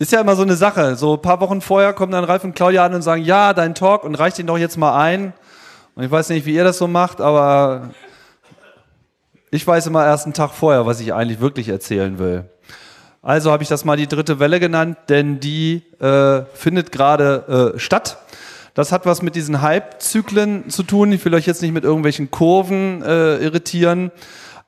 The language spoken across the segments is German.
Ist ja immer so eine Sache. So ein paar Wochen vorher kommen dann Ralf und Claudia an und sagen, ja, dein Talk und reicht ihn doch jetzt mal ein. Und ich weiß nicht, wie ihr das so macht, aber ich weiß immer erst einen Tag vorher, was ich eigentlich wirklich erzählen will. Also habe ich das mal die dritte Welle genannt, denn die äh, findet gerade äh, statt. Das hat was mit diesen Hypezyklen zu tun. Ich will euch jetzt nicht mit irgendwelchen Kurven äh, irritieren.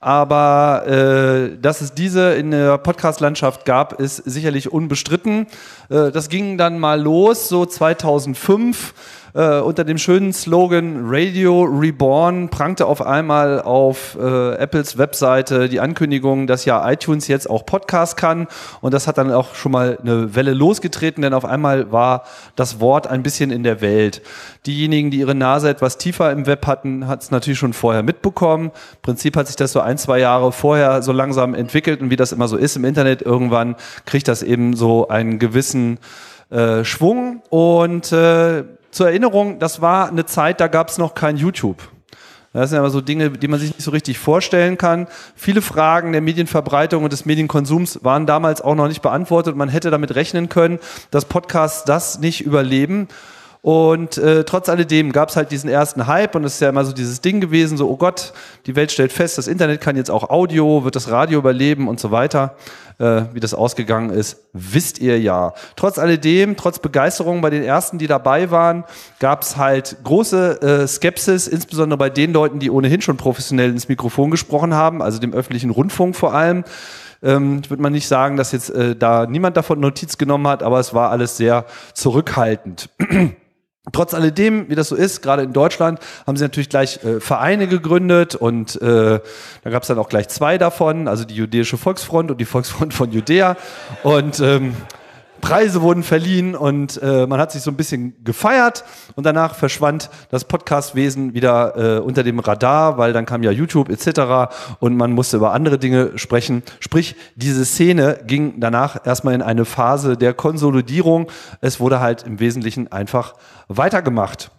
Aber äh, dass es diese in der Podcast-Landschaft gab, ist sicherlich unbestritten. Äh, das ging dann mal los, so 2005 äh, unter dem schönen Slogan Radio Reborn prangte auf einmal auf äh, Apples Webseite die Ankündigung, dass ja iTunes jetzt auch Podcast kann. Und das hat dann auch schon mal eine Welle losgetreten, denn auf einmal war das Wort ein bisschen in der Welt. Diejenigen, die ihre Nase etwas tiefer im Web hatten, hat es natürlich schon vorher mitbekommen. Im Prinzip hat sich das so ein, zwei Jahre vorher so langsam entwickelt und wie das immer so ist im Internet, irgendwann kriegt das eben so einen gewissen äh, Schwung und äh, zur Erinnerung, das war eine Zeit, da gab es noch kein YouTube. Das sind aber so Dinge, die man sich nicht so richtig vorstellen kann. Viele Fragen der Medienverbreitung und des Medienkonsums waren damals auch noch nicht beantwortet. Man hätte damit rechnen können, dass Podcasts das nicht überleben. Und äh, trotz alledem gab es halt diesen ersten Hype und es ist ja immer so dieses Ding gewesen, so, oh Gott, die Welt stellt fest, das Internet kann jetzt auch Audio, wird das Radio überleben und so weiter. Äh, wie das ausgegangen ist, wisst ihr ja. Trotz alledem, trotz Begeisterung bei den Ersten, die dabei waren, gab es halt große äh, Skepsis, insbesondere bei den Leuten, die ohnehin schon professionell ins Mikrofon gesprochen haben, also dem öffentlichen Rundfunk vor allem. Ähm, ich würde mal nicht sagen, dass jetzt äh, da niemand davon Notiz genommen hat, aber es war alles sehr zurückhaltend. Trotz alledem, wie das so ist, gerade in Deutschland, haben sie natürlich gleich äh, Vereine gegründet und äh, da gab es dann auch gleich zwei davon, also die Jüdische Volksfront und die Volksfront von Judäa. Und ähm, Preise wurden verliehen und äh, man hat sich so ein bisschen gefeiert und danach verschwand das Podcastwesen wieder äh, unter dem Radar, weil dann kam ja YouTube etc. und man musste über andere Dinge sprechen. Sprich, diese Szene ging danach erstmal in eine Phase der Konsolidierung. Es wurde halt im Wesentlichen einfach weitergemacht.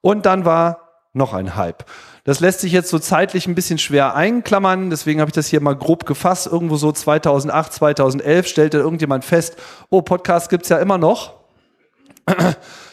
Und dann war noch ein Hype. Das lässt sich jetzt so zeitlich ein bisschen schwer einklammern, deswegen habe ich das hier mal grob gefasst. Irgendwo so 2008, 2011 stellte irgendjemand fest, oh, Podcast gibt's ja immer noch.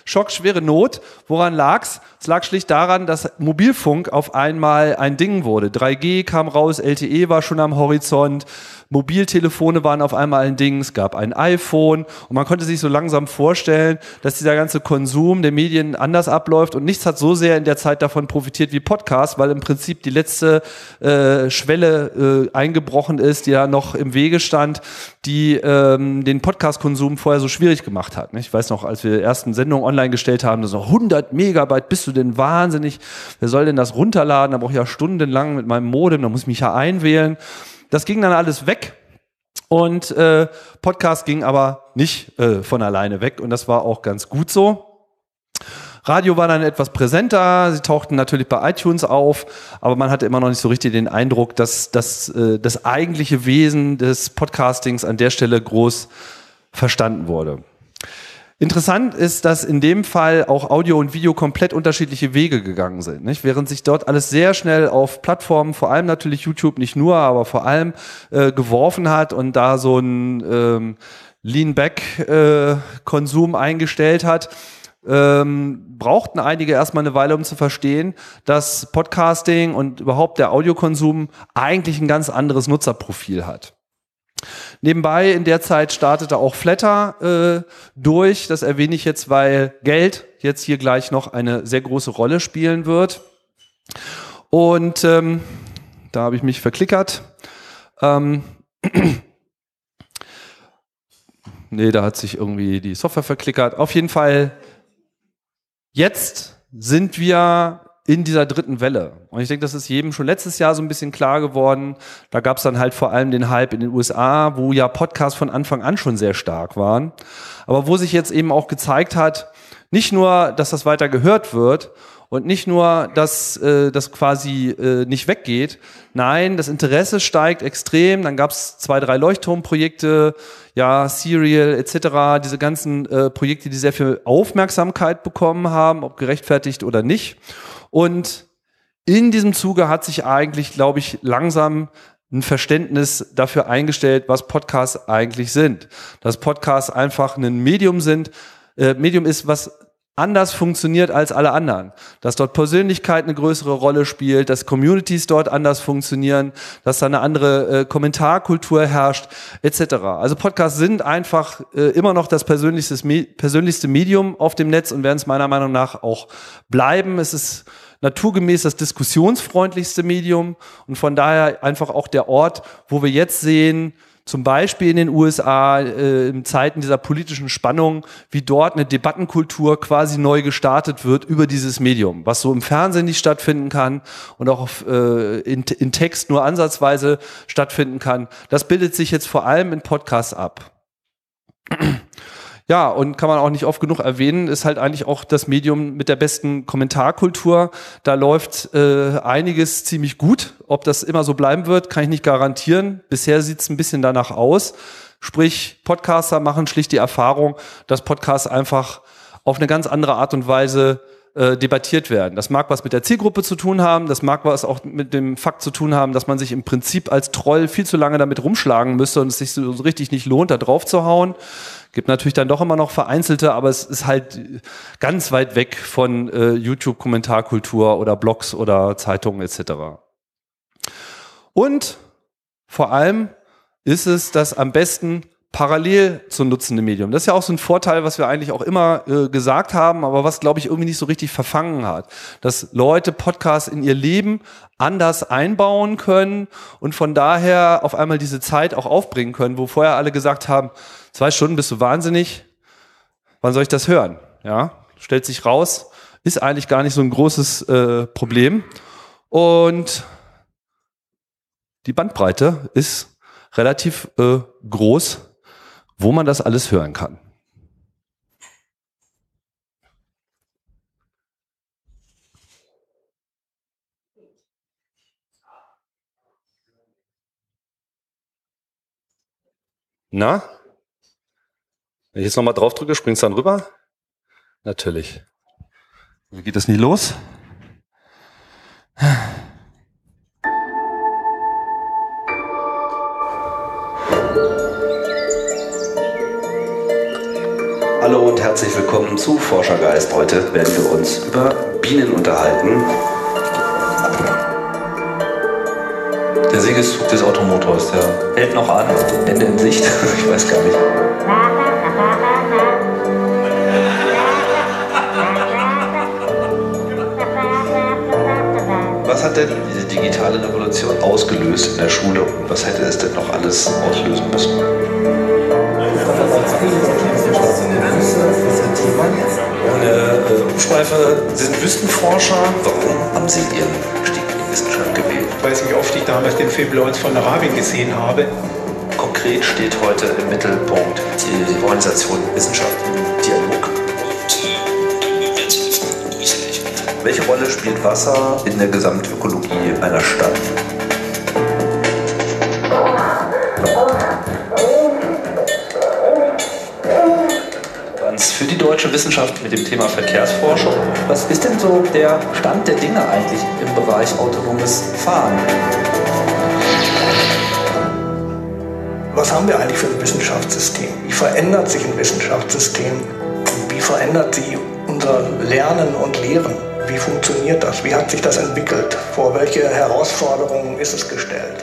Schock, schwere Not. Woran lag's? Es lag schlicht daran, dass Mobilfunk auf einmal ein Ding wurde. 3G kam raus, LTE war schon am Horizont. Mobiltelefone waren auf einmal ein Ding, es gab ein iPhone und man konnte sich so langsam vorstellen, dass dieser ganze Konsum der Medien anders abläuft und nichts hat so sehr in der Zeit davon profitiert wie Podcasts, weil im Prinzip die letzte äh, Schwelle äh, eingebrochen ist, die ja noch im Wege stand, die ähm, den Podcast-Konsum vorher so schwierig gemacht hat. Ich weiß noch, als wir die ersten Sendungen online gestellt haben, das so 100 Megabyte, bist du denn wahnsinnig? Wer soll denn das runterladen? Da brauche ich ja stundenlang mit meinem Modem, da muss ich mich ja einwählen. Das ging dann alles weg. Und äh, Podcast ging aber nicht äh, von alleine weg und das war auch ganz gut so. Radio war dann etwas präsenter, sie tauchten natürlich bei iTunes auf, aber man hatte immer noch nicht so richtig den Eindruck, dass, dass äh, das eigentliche Wesen des Podcastings an der Stelle groß verstanden wurde. Interessant ist, dass in dem Fall auch Audio und Video komplett unterschiedliche Wege gegangen sind. Nicht? Während sich dort alles sehr schnell auf Plattformen, vor allem natürlich YouTube, nicht nur, aber vor allem äh, geworfen hat und da so ein ähm, Lean-Back-Konsum äh, eingestellt hat, ähm, brauchten einige erstmal eine Weile, um zu verstehen, dass Podcasting und überhaupt der Audiokonsum eigentlich ein ganz anderes Nutzerprofil hat. Nebenbei in der Zeit startete auch Flatter äh, durch. Das erwähne ich jetzt, weil Geld jetzt hier gleich noch eine sehr große Rolle spielen wird. Und ähm, da habe ich mich verklickert. Ähm, nee, da hat sich irgendwie die Software verklickert. Auf jeden Fall, jetzt sind wir in dieser dritten Welle. Und ich denke, das ist jedem schon letztes Jahr so ein bisschen klar geworden. Da gab es dann halt vor allem den Hype in den USA, wo ja Podcasts von Anfang an schon sehr stark waren. Aber wo sich jetzt eben auch gezeigt hat, nicht nur, dass das weiter gehört wird und nicht nur, dass äh, das quasi äh, nicht weggeht. Nein, das Interesse steigt extrem. Dann gab es zwei, drei Leuchtturmprojekte, ja, Serial etc. Diese ganzen äh, Projekte, die sehr viel Aufmerksamkeit bekommen haben, ob gerechtfertigt oder nicht. Und in diesem Zuge hat sich eigentlich, glaube ich, langsam ein Verständnis dafür eingestellt, was Podcasts eigentlich sind. Dass Podcasts einfach ein Medium sind, äh, Medium ist, was anders funktioniert als alle anderen. Dass dort Persönlichkeit eine größere Rolle spielt, dass Communities dort anders funktionieren, dass da eine andere äh, Kommentarkultur herrscht, etc. Also Podcasts sind einfach äh, immer noch das Me persönlichste Medium auf dem Netz und werden es meiner Meinung nach auch bleiben. Es ist naturgemäß das diskussionsfreundlichste Medium und von daher einfach auch der Ort, wo wir jetzt sehen, zum Beispiel in den USA äh, in Zeiten dieser politischen Spannung, wie dort eine Debattenkultur quasi neu gestartet wird über dieses Medium, was so im Fernsehen nicht stattfinden kann und auch auf, äh, in, in Text nur ansatzweise stattfinden kann. Das bildet sich jetzt vor allem in Podcasts ab. Ja, und kann man auch nicht oft genug erwähnen, ist halt eigentlich auch das Medium mit der besten Kommentarkultur. Da läuft äh, einiges ziemlich gut. Ob das immer so bleiben wird, kann ich nicht garantieren. Bisher sieht's ein bisschen danach aus. Sprich, Podcaster machen schlicht die Erfahrung, dass Podcasts einfach auf eine ganz andere Art und Weise äh, debattiert werden. Das mag was mit der Zielgruppe zu tun haben, das mag was auch mit dem Fakt zu tun haben, dass man sich im Prinzip als Troll viel zu lange damit rumschlagen müsste und es sich so richtig nicht lohnt, da drauf zu hauen. Gibt natürlich dann doch immer noch vereinzelte, aber es ist halt ganz weit weg von äh, YouTube-Kommentarkultur oder Blogs oder Zeitungen etc. Und vor allem ist es dass am besten parallel zu nutzende Medium. Das ist ja auch so ein Vorteil, was wir eigentlich auch immer äh, gesagt haben, aber was, glaube ich, irgendwie nicht so richtig verfangen hat. Dass Leute Podcasts in ihr Leben anders einbauen können und von daher auf einmal diese Zeit auch aufbringen können, wo vorher alle gesagt haben, zwei Stunden bist du wahnsinnig, wann soll ich das hören? Ja, stellt sich raus, ist eigentlich gar nicht so ein großes äh, Problem. Und die Bandbreite ist relativ äh, groß wo man das alles hören kann. Na? Wenn ich jetzt nochmal drauf drücke, springt es dann rüber? Natürlich. Wie geht das nie los? Ja. Hallo und herzlich willkommen zu Forschergeist. Heute werden wir uns über Bienen unterhalten. Der Siegeszug des Automotors, der hält noch an. Ende in Sicht, ich weiß gar nicht. Was hat denn diese digitale Revolution ausgelöst in der Schule und was hätte es denn noch alles auslösen müssen? Ohne äh, Umschweife sind Wüstenforscher. Warum haben Sie Ihren Stieg in die Wissenschaft gewählt? Weil ich oft ich damals den Film Lawrence von Arabien gesehen habe. Konkret steht heute im Mittelpunkt die Organisation Wissenschaft im Dialog. Welche Rolle spielt Wasser in der Gesamtökologie einer Stadt? deutsche Wissenschaft mit dem Thema Verkehrsforschung. Was ist denn so der Stand der Dinge eigentlich im Bereich autonomes Fahren? Was haben wir eigentlich für ein Wissenschaftssystem? Wie verändert sich ein Wissenschaftssystem? Wie verändert sich unser Lernen und Lehren? Wie funktioniert das? Wie hat sich das entwickelt? Vor welche Herausforderungen ist es gestellt?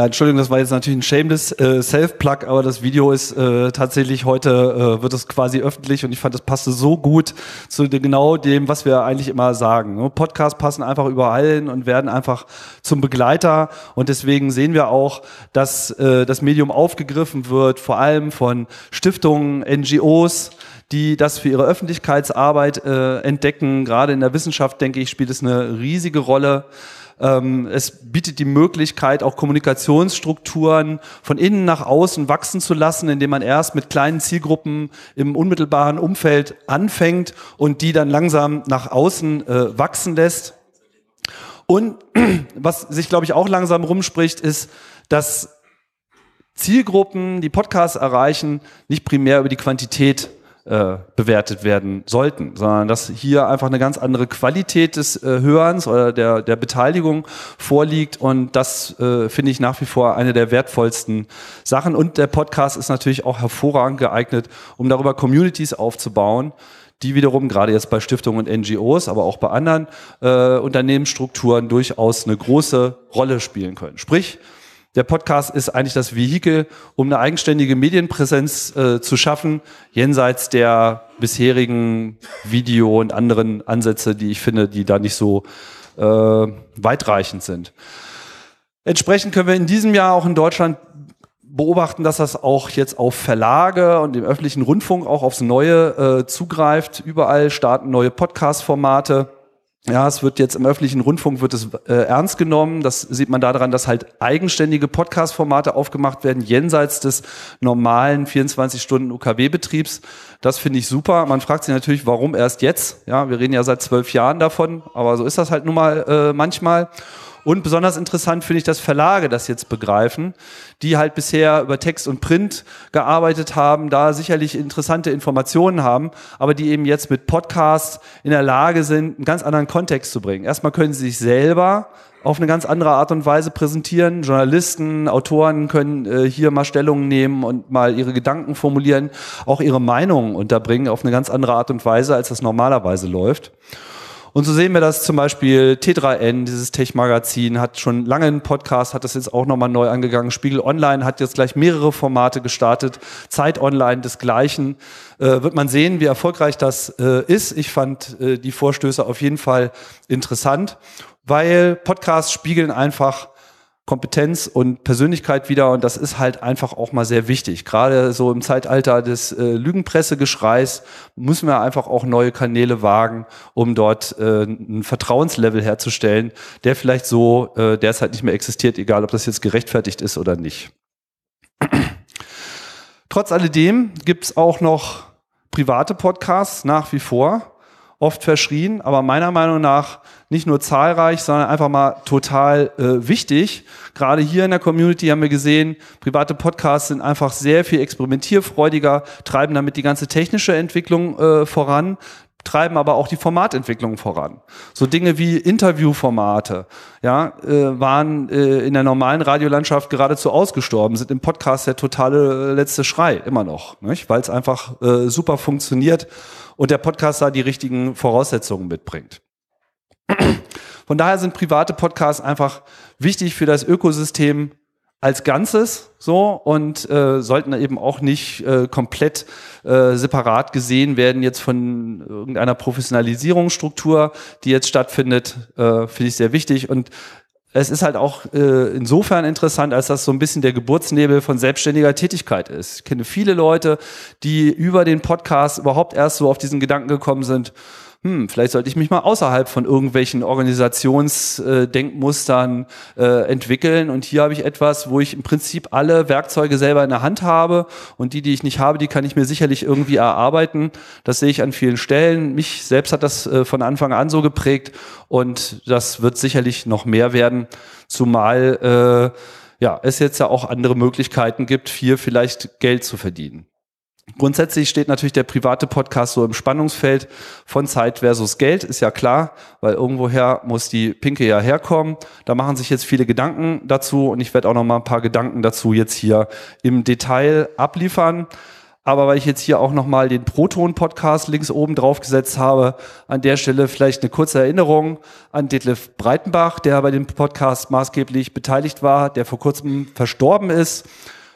Ja, Entschuldigung, das war jetzt natürlich ein shameless äh, Self-Plug, aber das Video ist äh, tatsächlich heute, äh, wird es quasi öffentlich und ich fand, das passte so gut zu genau dem, was wir eigentlich immer sagen. Ne? Podcasts passen einfach überall hin und werden einfach zum Begleiter und deswegen sehen wir auch, dass äh, das Medium aufgegriffen wird, vor allem von Stiftungen, NGOs, die das für ihre Öffentlichkeitsarbeit äh, entdecken. Gerade in der Wissenschaft, denke ich, spielt es eine riesige Rolle. Ähm, es bietet die Möglichkeit, auch Kommunikationsstrukturen von innen nach außen wachsen zu lassen, indem man erst mit kleinen Zielgruppen im unmittelbaren Umfeld anfängt und die dann langsam nach außen äh, wachsen lässt. Und was sich, glaube ich, auch langsam rumspricht, ist, dass Zielgruppen, die Podcasts erreichen, nicht primär über die Quantität äh, bewertet werden sollten, sondern dass hier einfach eine ganz andere Qualität des äh, Hörens oder der, der Beteiligung vorliegt und das äh, finde ich nach wie vor eine der wertvollsten Sachen und der Podcast ist natürlich auch hervorragend geeignet, um darüber Communities aufzubauen, die wiederum gerade jetzt bei Stiftungen und NGOs, aber auch bei anderen äh, Unternehmensstrukturen durchaus eine große Rolle spielen können. Sprich, der Podcast ist eigentlich das Vehikel, um eine eigenständige Medienpräsenz äh, zu schaffen, jenseits der bisherigen Video- und anderen Ansätze, die ich finde, die da nicht so äh, weitreichend sind. Entsprechend können wir in diesem Jahr auch in Deutschland beobachten, dass das auch jetzt auf Verlage und im öffentlichen Rundfunk auch aufs Neue äh, zugreift. Überall starten neue Podcast-Formate ja, es wird jetzt im öffentlichen Rundfunk wird es äh, ernst genommen. Das sieht man daran, dass halt eigenständige Podcast-Formate aufgemacht werden, jenseits des normalen 24-Stunden-UKW-Betriebs. Das finde ich super. Man fragt sich natürlich, warum erst jetzt? Ja, wir reden ja seit zwölf Jahren davon, aber so ist das halt nun mal äh, manchmal. Und besonders interessant finde ich, dass Verlage das jetzt begreifen, die halt bisher über Text und Print gearbeitet haben, da sicherlich interessante Informationen haben, aber die eben jetzt mit Podcasts in der Lage sind, einen ganz anderen Kontext zu bringen. Erstmal können sie sich selber auf eine ganz andere Art und Weise präsentieren. Journalisten, Autoren können äh, hier mal Stellung nehmen und mal ihre Gedanken formulieren, auch ihre Meinungen unterbringen auf eine ganz andere Art und Weise, als das normalerweise läuft. Und so sehen wir das zum Beispiel T3N, dieses Tech-Magazin, hat schon lange einen Podcast, hat das jetzt auch nochmal neu angegangen. Spiegel Online hat jetzt gleich mehrere Formate gestartet. Zeit Online desgleichen. Äh, wird man sehen, wie erfolgreich das äh, ist. Ich fand äh, die Vorstöße auf jeden Fall interessant, weil Podcasts spiegeln einfach Kompetenz und Persönlichkeit wieder und das ist halt einfach auch mal sehr wichtig. Gerade so im Zeitalter des äh, Lügenpressegeschreis müssen wir einfach auch neue Kanäle wagen, um dort äh, ein Vertrauenslevel herzustellen, der vielleicht so äh, derzeit halt nicht mehr existiert, egal ob das jetzt gerechtfertigt ist oder nicht. Trotz alledem gibt's auch noch private Podcasts nach wie vor oft verschrien, aber meiner Meinung nach nicht nur zahlreich, sondern einfach mal total äh, wichtig. Gerade hier in der Community haben wir gesehen, private Podcasts sind einfach sehr viel experimentierfreudiger, treiben damit die ganze technische Entwicklung äh, voran treiben aber auch die Formatentwicklung voran. So Dinge wie Interviewformate ja, äh, waren äh, in der normalen Radiolandschaft geradezu ausgestorben, sind im Podcast der totale äh, letzte Schrei immer noch, weil es einfach äh, super funktioniert und der Podcast da die richtigen Voraussetzungen mitbringt. Von daher sind private Podcasts einfach wichtig für das Ökosystem als Ganzes so und äh, sollten eben auch nicht äh, komplett äh, separat gesehen werden jetzt von irgendeiner Professionalisierungsstruktur, die jetzt stattfindet, äh, finde ich sehr wichtig und es ist halt auch äh, insofern interessant, als das so ein bisschen der Geburtsnebel von selbstständiger Tätigkeit ist. Ich kenne viele Leute, die über den Podcast überhaupt erst so auf diesen Gedanken gekommen sind, hm, vielleicht sollte ich mich mal außerhalb von irgendwelchen Organisationsdenkmustern äh, entwickeln. Und hier habe ich etwas, wo ich im Prinzip alle Werkzeuge selber in der Hand habe und die, die ich nicht habe, die kann ich mir sicherlich irgendwie erarbeiten. Das sehe ich an vielen Stellen. Mich selbst hat das äh, von Anfang an so geprägt und das wird sicherlich noch mehr werden, zumal äh, ja, es jetzt ja auch andere Möglichkeiten gibt, hier vielleicht Geld zu verdienen. Grundsätzlich steht natürlich der private Podcast so im Spannungsfeld von Zeit versus Geld, ist ja klar, weil irgendwoher muss die Pinke ja herkommen. Da machen sich jetzt viele Gedanken dazu und ich werde auch noch mal ein paar Gedanken dazu jetzt hier im Detail abliefern. Aber weil ich jetzt hier auch noch mal den Proton-Podcast links oben drauf gesetzt habe, an der Stelle vielleicht eine kurze Erinnerung an Detlef Breitenbach, der bei dem Podcast maßgeblich beteiligt war, der vor kurzem verstorben ist.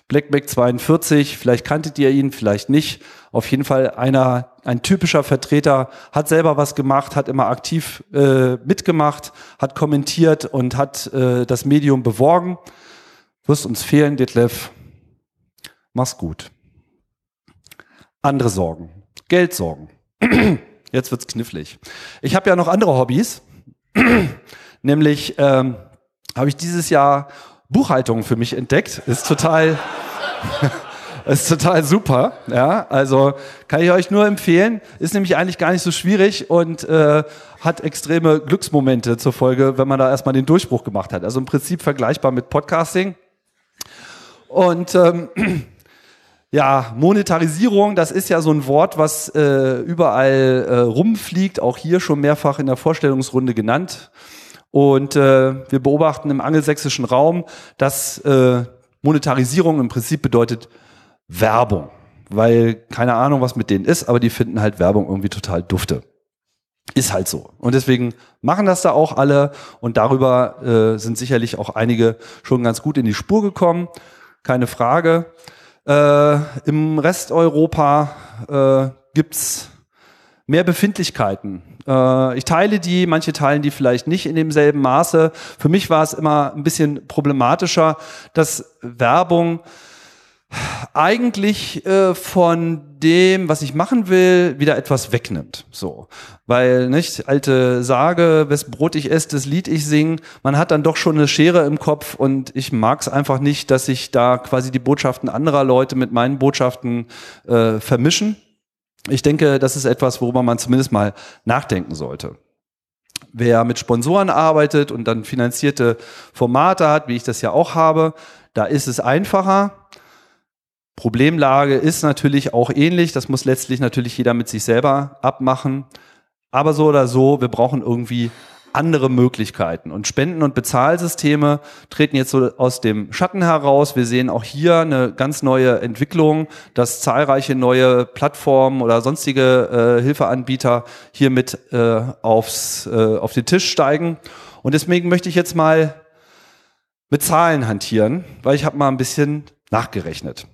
Black 42, vielleicht kanntet ihr ihn, vielleicht nicht. Auf jeden Fall einer, ein typischer Vertreter, hat selber was gemacht, hat immer aktiv äh, mitgemacht, hat kommentiert und hat äh, das Medium beworben. Wirst uns fehlen, Detlef. Mach's gut. Andere Sorgen. Geldsorgen. Jetzt wird's knifflig. Ich habe ja noch andere Hobbys. Nämlich ähm, habe ich dieses Jahr Buchhaltung für mich entdeckt. Ist total, ist total super. Ja, also kann ich euch nur empfehlen. Ist nämlich eigentlich gar nicht so schwierig und äh, hat extreme Glücksmomente zur Folge, wenn man da erstmal den Durchbruch gemacht hat. Also im Prinzip vergleichbar mit Podcasting. Und ähm, ja, Monetarisierung, das ist ja so ein Wort, was äh, überall äh, rumfliegt, auch hier schon mehrfach in der Vorstellungsrunde genannt. Und äh, wir beobachten im angelsächsischen Raum, dass äh, Monetarisierung im Prinzip bedeutet Werbung. Weil keine Ahnung, was mit denen ist, aber die finden halt Werbung irgendwie total dufte. Ist halt so. Und deswegen machen das da auch alle und darüber äh, sind sicherlich auch einige schon ganz gut in die Spur gekommen. Keine Frage. Äh, Im Rest Europa äh, gibt's mehr Befindlichkeiten. Äh, ich teile die, manche teilen die vielleicht nicht in demselben Maße. Für mich war es immer ein bisschen problematischer, dass Werbung eigentlich äh, von dem, was ich machen will, wieder etwas wegnimmt. So, weil nicht alte Sage, wes Brot ich esse, das Lied ich sing. Man hat dann doch schon eine Schere im Kopf und ich mag es einfach nicht, dass sich da quasi die Botschaften anderer Leute mit meinen Botschaften äh, vermischen ich denke, das ist etwas, worüber man zumindest mal nachdenken sollte. Wer mit Sponsoren arbeitet und dann finanzierte Formate hat, wie ich das ja auch habe, da ist es einfacher. Problemlage ist natürlich auch ähnlich. Das muss letztlich natürlich jeder mit sich selber abmachen. Aber so oder so, wir brauchen irgendwie andere Möglichkeiten. Und Spenden- und Bezahlsysteme treten jetzt so aus dem Schatten heraus. Wir sehen auch hier eine ganz neue Entwicklung, dass zahlreiche neue Plattformen oder sonstige äh, Hilfeanbieter hier mit äh, aufs, äh, auf den Tisch steigen. Und deswegen möchte ich jetzt mal mit Zahlen hantieren, weil ich habe mal ein bisschen nachgerechnet.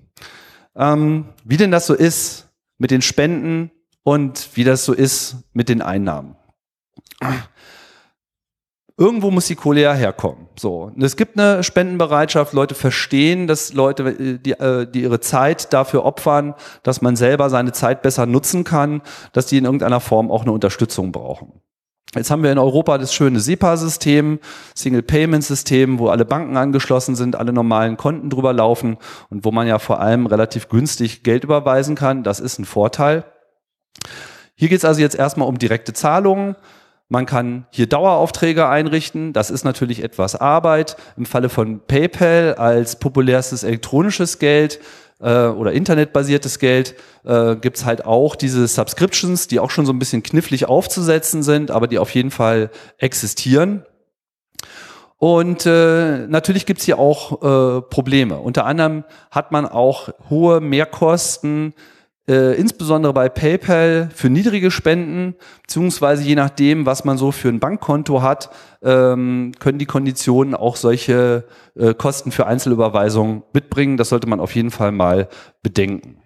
Ähm, wie denn das so ist mit den Spenden und wie das so ist mit den Einnahmen irgendwo muss die Kohle ja herkommen. So, und es gibt eine Spendenbereitschaft. Leute verstehen, dass Leute, äh, die, äh, die ihre Zeit dafür opfern, dass man selber seine Zeit besser nutzen kann, dass die in irgendeiner Form auch eine Unterstützung brauchen. Jetzt haben wir in Europa das schöne SEPA-System, Single-Payment-System, wo alle Banken angeschlossen sind, alle normalen Konten drüber laufen und wo man ja vor allem relativ günstig Geld überweisen kann. Das ist ein Vorteil. Hier geht es also jetzt erstmal um direkte Zahlungen. Man kann hier Daueraufträge einrichten. Das ist natürlich etwas Arbeit. Im Falle von PayPal als populärstes elektronisches Geld äh, oder internetbasiertes Geld äh, gibt's halt auch diese Subscriptions, die auch schon so ein bisschen knifflig aufzusetzen sind, aber die auf jeden Fall existieren. Und äh, natürlich gibt's hier auch äh, Probleme. Unter anderem hat man auch hohe Mehrkosten äh, insbesondere bei PayPal für niedrige Spenden, beziehungsweise je nachdem, was man so für ein Bankkonto hat, ähm, können die Konditionen auch solche äh, Kosten für Einzelüberweisungen mitbringen. Das sollte man auf jeden Fall mal bedenken.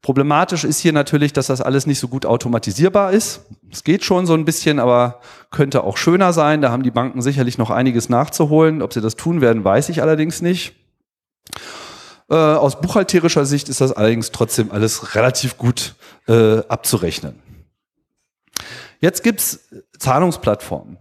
Problematisch ist hier natürlich, dass das alles nicht so gut automatisierbar ist. Es geht schon so ein bisschen, aber könnte auch schöner sein. Da haben die Banken sicherlich noch einiges nachzuholen. Ob sie das tun werden, weiß ich allerdings nicht. Äh, aus buchhalterischer Sicht ist das allerdings trotzdem alles relativ gut äh, abzurechnen. Jetzt gibt es Zahlungsplattformen.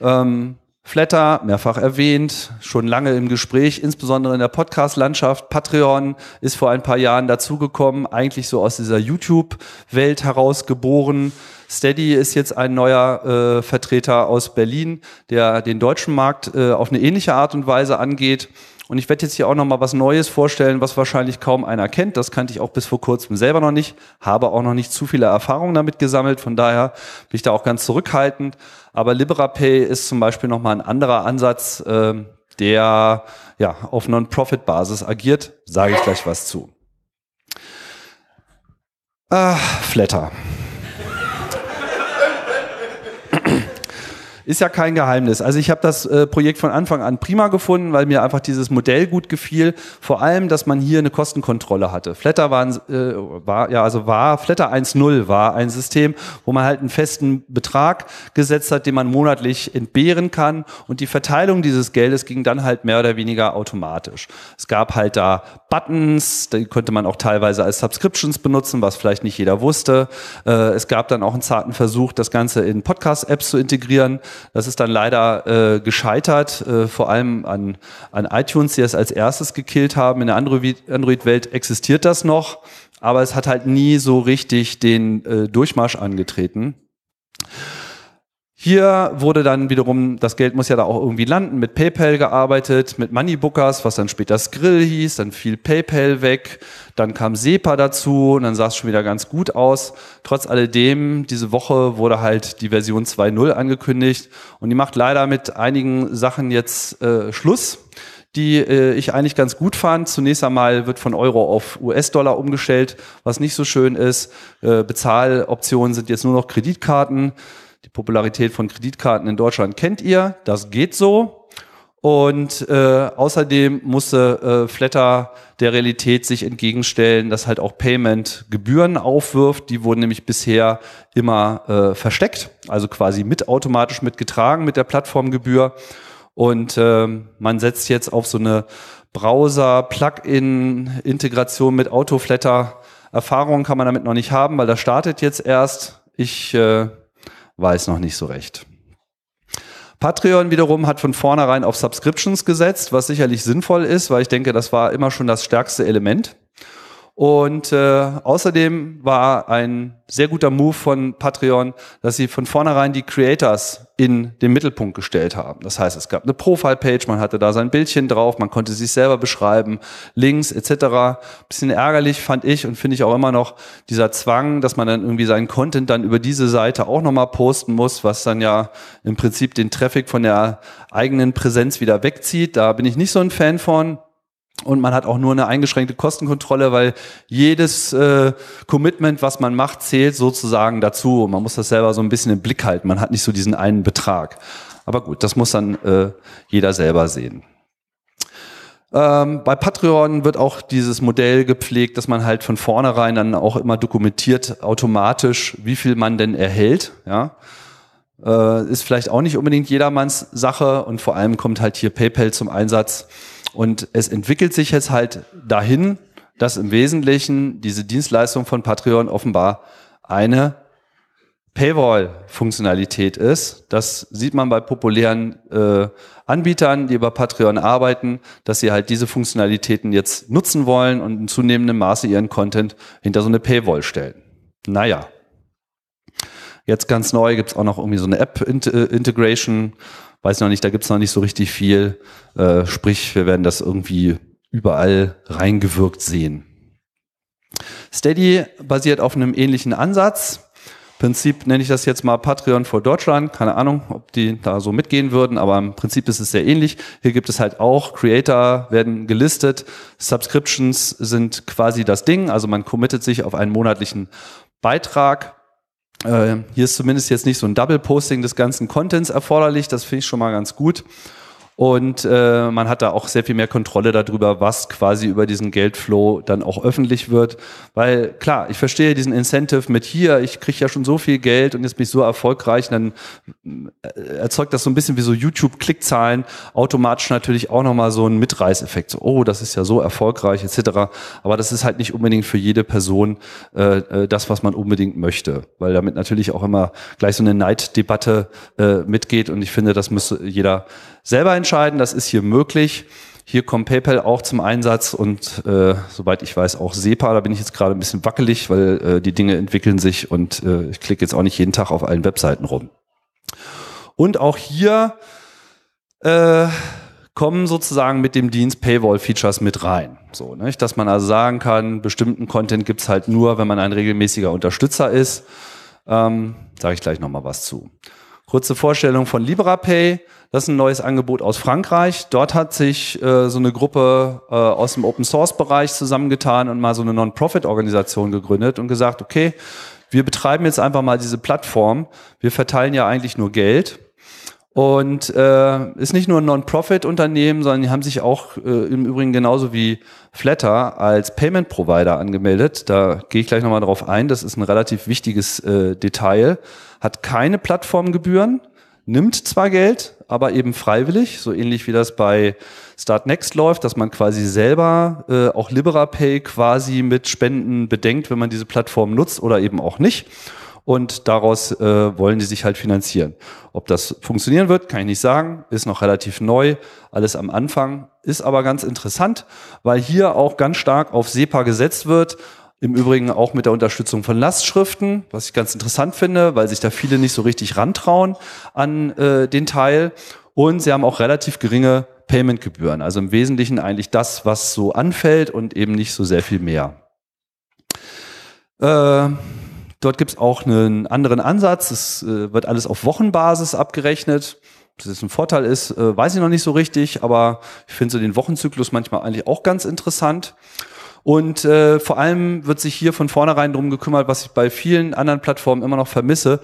Ähm, Flatter, mehrfach erwähnt, schon lange im Gespräch, insbesondere in der Podcast-Landschaft. Patreon ist vor ein paar Jahren dazugekommen, eigentlich so aus dieser YouTube-Welt heraus geboren. Steady ist jetzt ein neuer äh, Vertreter aus Berlin, der den deutschen Markt äh, auf eine ähnliche Art und Weise angeht. Und ich werde jetzt hier auch nochmal was Neues vorstellen, was wahrscheinlich kaum einer kennt. Das kannte ich auch bis vor kurzem selber noch nicht, habe auch noch nicht zu viele Erfahrungen damit gesammelt. Von daher bin ich da auch ganz zurückhaltend. Aber LiberaPay ist zum Beispiel nochmal ein anderer Ansatz, äh, der ja auf Non-Profit-Basis agiert. Sage ich gleich was zu. Ah, Flatter. Ist ja kein Geheimnis. Also ich habe das äh, Projekt von Anfang an prima gefunden, weil mir einfach dieses Modell gut gefiel. Vor allem, dass man hier eine Kostenkontrolle hatte. Flatter war, äh, war ja also war Flatter 1.0 war ein System, wo man halt einen festen Betrag gesetzt hat, den man monatlich entbehren kann und die Verteilung dieses Geldes ging dann halt mehr oder weniger automatisch. Es gab halt da Buttons, die konnte man auch teilweise als Subscriptions benutzen, was vielleicht nicht jeder wusste. Äh, es gab dann auch einen zarten Versuch, das Ganze in Podcast-Apps zu integrieren. Das ist dann leider äh, gescheitert, äh, vor allem an, an iTunes, die es als erstes gekillt haben. In der Android-Welt existiert das noch, aber es hat halt nie so richtig den äh, Durchmarsch angetreten. Hier wurde dann wiederum, das Geld muss ja da auch irgendwie landen, mit PayPal gearbeitet, mit Moneybookers, was dann später Skrill hieß, dann fiel PayPal weg, dann kam SEPA dazu und dann sah es schon wieder ganz gut aus. Trotz alledem, diese Woche wurde halt die Version 2.0 angekündigt und die macht leider mit einigen Sachen jetzt äh, Schluss die äh, ich eigentlich ganz gut fand. Zunächst einmal wird von Euro auf US-Dollar umgestellt, was nicht so schön ist. Äh, Bezahloptionen sind jetzt nur noch Kreditkarten. Die Popularität von Kreditkarten in Deutschland kennt ihr, das geht so. Und äh, außerdem musste äh, Flatter der Realität sich entgegenstellen, dass halt auch Payment Gebühren aufwirft. Die wurden nämlich bisher immer äh, versteckt, also quasi mit automatisch mitgetragen mit der Plattformgebühr. Und äh, man setzt jetzt auf so eine Browser-Plugin-Integration mit Autoflatter. Erfahrungen kann man damit noch nicht haben, weil das startet jetzt erst. Ich äh, weiß noch nicht so recht. Patreon wiederum hat von vornherein auf Subscriptions gesetzt, was sicherlich sinnvoll ist, weil ich denke, das war immer schon das stärkste Element. Und äh, außerdem war ein sehr guter Move von Patreon, dass sie von vornherein die Creators in den Mittelpunkt gestellt haben. Das heißt, es gab eine Profile-Page, man hatte da sein Bildchen drauf, man konnte sich selber beschreiben, Links etc. Bisschen ärgerlich fand ich und finde ich auch immer noch dieser Zwang, dass man dann irgendwie seinen Content dann über diese Seite auch nochmal posten muss, was dann ja im Prinzip den Traffic von der eigenen Präsenz wieder wegzieht. Da bin ich nicht so ein Fan von. Und man hat auch nur eine eingeschränkte Kostenkontrolle, weil jedes äh, Commitment, was man macht, zählt sozusagen dazu. man muss das selber so ein bisschen im Blick halten. Man hat nicht so diesen einen Betrag. Aber gut, das muss dann äh, jeder selber sehen. Ähm, bei Patreon wird auch dieses Modell gepflegt, dass man halt von vornherein dann auch immer dokumentiert automatisch, wie viel man denn erhält. Ja? Äh, ist vielleicht auch nicht unbedingt jedermanns Sache und vor allem kommt halt hier PayPal zum Einsatz und es entwickelt sich jetzt halt dahin, dass im Wesentlichen diese Dienstleistung von Patreon offenbar eine Paywall-Funktionalität ist. Das sieht man bei populären äh, Anbietern, die über Patreon arbeiten, dass sie halt diese Funktionalitäten jetzt nutzen wollen und in zunehmendem Maße ihren Content hinter so eine Paywall stellen. Naja. Jetzt ganz neu gibt's auch noch irgendwie so eine App-Integration, äh, weiß noch nicht, da gibt's noch nicht so richtig viel. Äh, sprich, wir werden das irgendwie überall reingewirkt sehen. Steady basiert auf einem ähnlichen Ansatz. Prinzip nenne ich das jetzt mal Patreon for Deutschland. Keine Ahnung, ob die da so mitgehen würden, aber im Prinzip ist es sehr ähnlich. Hier gibt es halt auch Creator werden gelistet. Subscriptions sind quasi das Ding. Also man committet sich auf einen monatlichen Beitrag äh, hier ist zumindest jetzt nicht so ein Double-Posting des ganzen Contents erforderlich, das finde ich schon mal ganz gut. Und äh, man hat da auch sehr viel mehr Kontrolle darüber, was quasi über diesen Geldflow dann auch öffentlich wird. Weil klar, ich verstehe diesen Incentive mit hier, ich kriege ja schon so viel Geld und jetzt bin ich so erfolgreich, dann äh, erzeugt das so ein bisschen wie so YouTube-Klickzahlen automatisch natürlich auch nochmal so einen Mitreißeffekt. So, oh, das ist ja so erfolgreich etc. Aber das ist halt nicht unbedingt für jede Person äh, äh, das, was man unbedingt möchte. Weil damit natürlich auch immer gleich so eine Neiddebatte äh, mitgeht und ich finde, das müsste jeder selber entscheiden. Das ist hier möglich. Hier kommt PayPal auch zum Einsatz und äh, soweit ich weiß auch SEPA. Da bin ich jetzt gerade ein bisschen wackelig, weil äh, die Dinge entwickeln sich und äh, ich klicke jetzt auch nicht jeden Tag auf allen Webseiten rum. Und auch hier äh, kommen sozusagen mit dem Dienst Paywall-Features mit rein. So, nicht? Ne? Dass man also sagen kann, bestimmten Content gibt's halt nur, wenn man ein regelmäßiger Unterstützer ist. Ähm, Sage ich gleich nochmal was zu. Kurze Vorstellung von LibraPay. Das ist ein neues Angebot aus Frankreich. Dort hat sich äh, so eine Gruppe äh, aus dem Open Source Bereich zusammengetan und mal so eine Non-Profit-Organisation gegründet und gesagt, okay, wir betreiben jetzt einfach mal diese Plattform. Wir verteilen ja eigentlich nur Geld und äh, ist nicht nur ein Non-Profit-Unternehmen, sondern die haben sich auch äh, im Übrigen genauso wie Flatter als Payment-Provider angemeldet. Da gehe ich gleich nochmal drauf ein. Das ist ein relativ wichtiges äh, Detail. Hat keine Plattformgebühren, nimmt zwar Geld, aber eben freiwillig, so ähnlich wie das bei Startnext läuft, dass man quasi selber äh, auch LiberaPay quasi mit Spenden bedenkt, wenn man diese Plattform nutzt oder eben auch nicht und daraus äh, wollen die sich halt finanzieren. Ob das funktionieren wird, kann ich nicht sagen, ist noch relativ neu, alles am Anfang, ist aber ganz interessant, weil hier auch ganz stark auf SEPA gesetzt wird. Im Übrigen auch mit der Unterstützung von Lastschriften, was ich ganz interessant finde, weil sich da viele nicht so richtig rantrauen an äh, den Teil. Und sie haben auch relativ geringe Paymentgebühren. Also im Wesentlichen eigentlich das, was so anfällt und eben nicht so sehr viel mehr. Äh, Dort gibt es auch einen anderen Ansatz. Es äh, wird alles auf Wochenbasis abgerechnet. Ob das ein Vorteil ist, äh, weiß ich noch nicht so richtig, aber ich finde so den Wochenzyklus manchmal eigentlich auch ganz interessant. Und äh, vor allem wird sich hier von vornherein darum gekümmert, was ich bei vielen anderen Plattformen immer noch vermisse,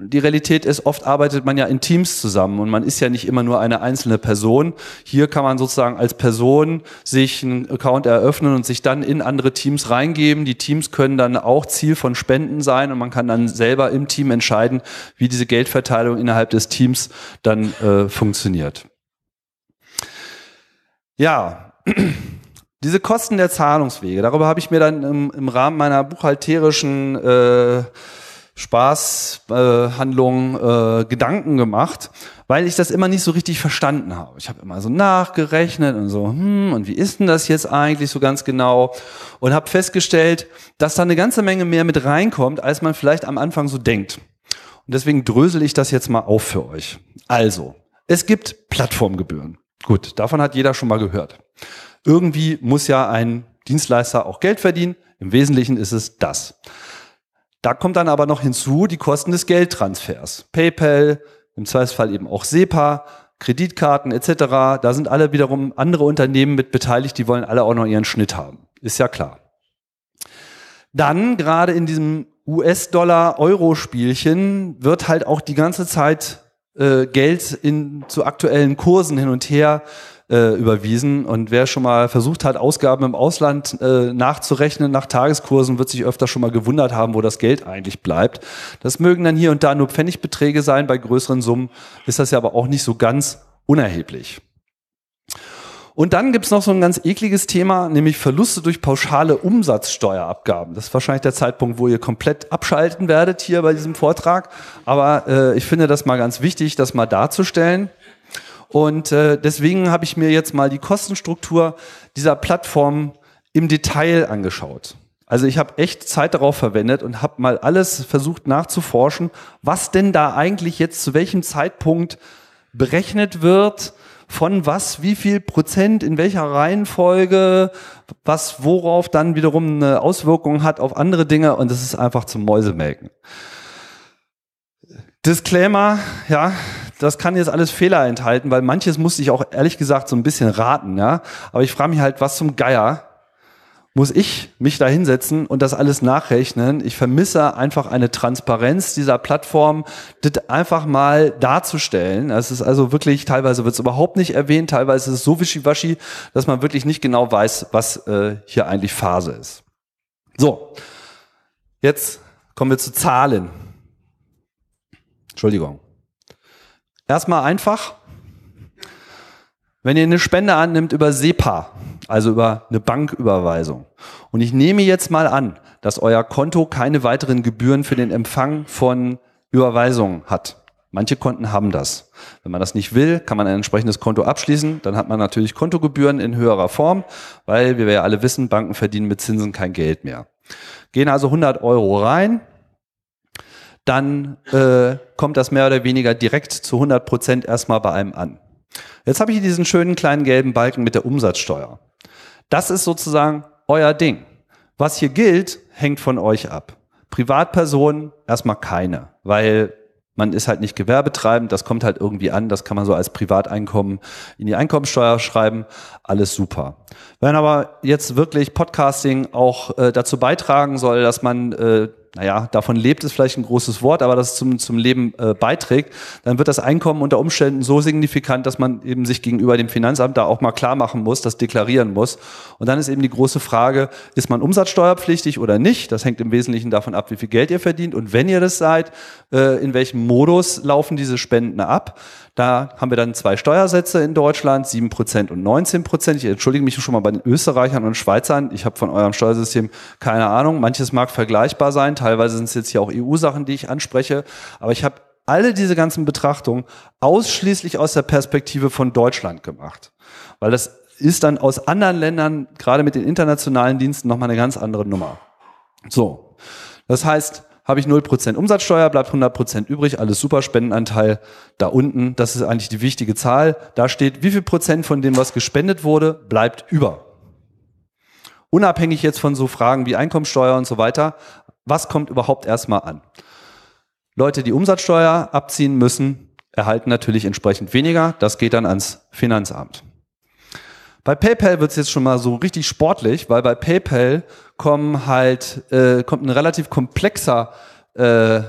die Realität ist, oft arbeitet man ja in Teams zusammen und man ist ja nicht immer nur eine einzelne Person. Hier kann man sozusagen als Person sich einen Account eröffnen und sich dann in andere Teams reingeben. Die Teams können dann auch Ziel von Spenden sein und man kann dann selber im Team entscheiden, wie diese Geldverteilung innerhalb des Teams dann äh, funktioniert. Ja. Diese Kosten der Zahlungswege, darüber habe ich mir dann im, im Rahmen meiner buchhalterischen äh, Spaß, äh, Handlung, äh, Gedanken gemacht, weil ich das immer nicht so richtig verstanden habe. Ich habe immer so nachgerechnet und so, hm, und wie ist denn das jetzt eigentlich so ganz genau? Und habe festgestellt, dass da eine ganze Menge mehr mit reinkommt, als man vielleicht am Anfang so denkt. Und deswegen drösel ich das jetzt mal auf für euch. Also, es gibt Plattformgebühren. Gut, davon hat jeder schon mal gehört. Irgendwie muss ja ein Dienstleister auch Geld verdienen. Im Wesentlichen ist es das. Da kommt dann aber noch hinzu die Kosten des Geldtransfers. PayPal, im Zweifelsfall eben auch SEPA, Kreditkarten etc. Da sind alle wiederum andere Unternehmen mit beteiligt, die wollen alle auch noch ihren Schnitt haben. Ist ja klar. Dann gerade in diesem US-Dollar-Euro-Spielchen wird halt auch die ganze Zeit äh, Geld in, zu aktuellen Kursen hin und her äh, überwiesen. Und wer schon mal versucht hat, Ausgaben im Ausland äh, nachzurechnen nach Tageskursen, wird sich öfter schon mal gewundert haben, wo das Geld eigentlich bleibt. Das mögen dann hier und da nur Pfennigbeträge sein. Bei größeren Summen ist das ja aber auch nicht so ganz unerheblich. Und dann gibt's noch so ein ganz ekliges Thema, nämlich Verluste durch pauschale Umsatzsteuerabgaben. Das ist wahrscheinlich der Zeitpunkt, wo ihr komplett abschalten werdet hier bei diesem Vortrag. Aber äh, ich finde das mal ganz wichtig, das mal darzustellen. Und äh, deswegen habe ich mir jetzt mal die Kostenstruktur dieser Plattform im Detail angeschaut. Also ich habe echt Zeit darauf verwendet und habe mal alles versucht nachzuforschen, was denn da eigentlich jetzt zu welchem Zeitpunkt berechnet wird, von was, wie viel Prozent, in welcher Reihenfolge, was worauf dann wiederum eine Auswirkung hat auf andere Dinge und das ist einfach zum Mäusemelken. Disclaimer, ja, das kann jetzt alles Fehler enthalten, weil manches musste ich auch ehrlich gesagt so ein bisschen raten, ja. Aber ich frage mich halt, was zum Geier muss ich mich da hinsetzen und das alles nachrechnen. Ich vermisse einfach eine Transparenz dieser Plattform, das einfach mal darzustellen. Es ist also wirklich, teilweise wird es überhaupt nicht erwähnt, teilweise ist es so wischiwaschi, dass man wirklich nicht genau weiß, was äh, hier eigentlich Phase ist. So, jetzt kommen wir zu Zahlen. Entschuldigung. Erstmal einfach, wenn ihr eine Spende annimmt über SEPA, also über eine Banküberweisung, und ich nehme jetzt mal an, dass euer Konto keine weiteren Gebühren für den Empfang von Überweisungen hat. Manche Konten haben das. Wenn man das nicht will, kann man ein entsprechendes Konto abschließen. Dann hat man natürlich Kontogebühren in höherer Form, weil, wie wir ja alle wissen, Banken verdienen mit Zinsen kein Geld mehr. Gehen also 100 Euro rein, dann äh, kommt das mehr oder weniger direkt zu 100 Prozent erstmal bei einem an. Jetzt habe ich hier diesen schönen kleinen gelben Balken mit der Umsatzsteuer. Das ist sozusagen euer Ding. Was hier gilt, hängt von euch ab. Privatpersonen erstmal keine, weil man ist halt nicht gewerbetreibend, das kommt halt irgendwie an, das kann man so als Privateinkommen in die Einkommensteuer schreiben, alles super. Wenn aber jetzt wirklich Podcasting auch äh, dazu beitragen soll, dass man äh, naja, davon lebt ist vielleicht ein großes Wort, aber das zum, zum Leben äh, beiträgt, dann wird das Einkommen unter Umständen so signifikant, dass man eben sich gegenüber dem Finanzamt da auch mal klar machen muss, das deklarieren muss. Und dann ist eben die große Frage, ist man umsatzsteuerpflichtig oder nicht? Das hängt im Wesentlichen davon ab, wie viel Geld ihr verdient. Und wenn ihr das seid, äh, in welchem Modus laufen diese Spenden ab? Da haben wir dann zwei Steuersätze in Deutschland, 7% und 19%. Ich entschuldige mich schon mal bei den Österreichern und Schweizern. Ich habe von eurem Steuersystem keine Ahnung. Manches mag vergleichbar sein. Teilweise sind es jetzt hier auch EU-Sachen, die ich anspreche. Aber ich habe alle diese ganzen Betrachtungen ausschließlich aus der Perspektive von Deutschland gemacht. Weil das ist dann aus anderen Ländern, gerade mit den internationalen Diensten, nochmal eine ganz andere Nummer. So. Das heißt, habe ich 0% Umsatzsteuer, bleibt 100% übrig, alles super, Spendenanteil da unten, das ist eigentlich die wichtige Zahl. Da steht, wie viel Prozent von dem, was gespendet wurde, bleibt über. Unabhängig jetzt von so Fragen wie Einkommensteuer und so weiter, was kommt überhaupt erstmal an? Leute, die Umsatzsteuer abziehen müssen, erhalten natürlich entsprechend weniger. Das geht dann ans Finanzamt. Bei PayPal wird es jetzt schon mal so richtig sportlich, weil bei PayPal kommen halt, äh, kommt ein relativ komplexer äh,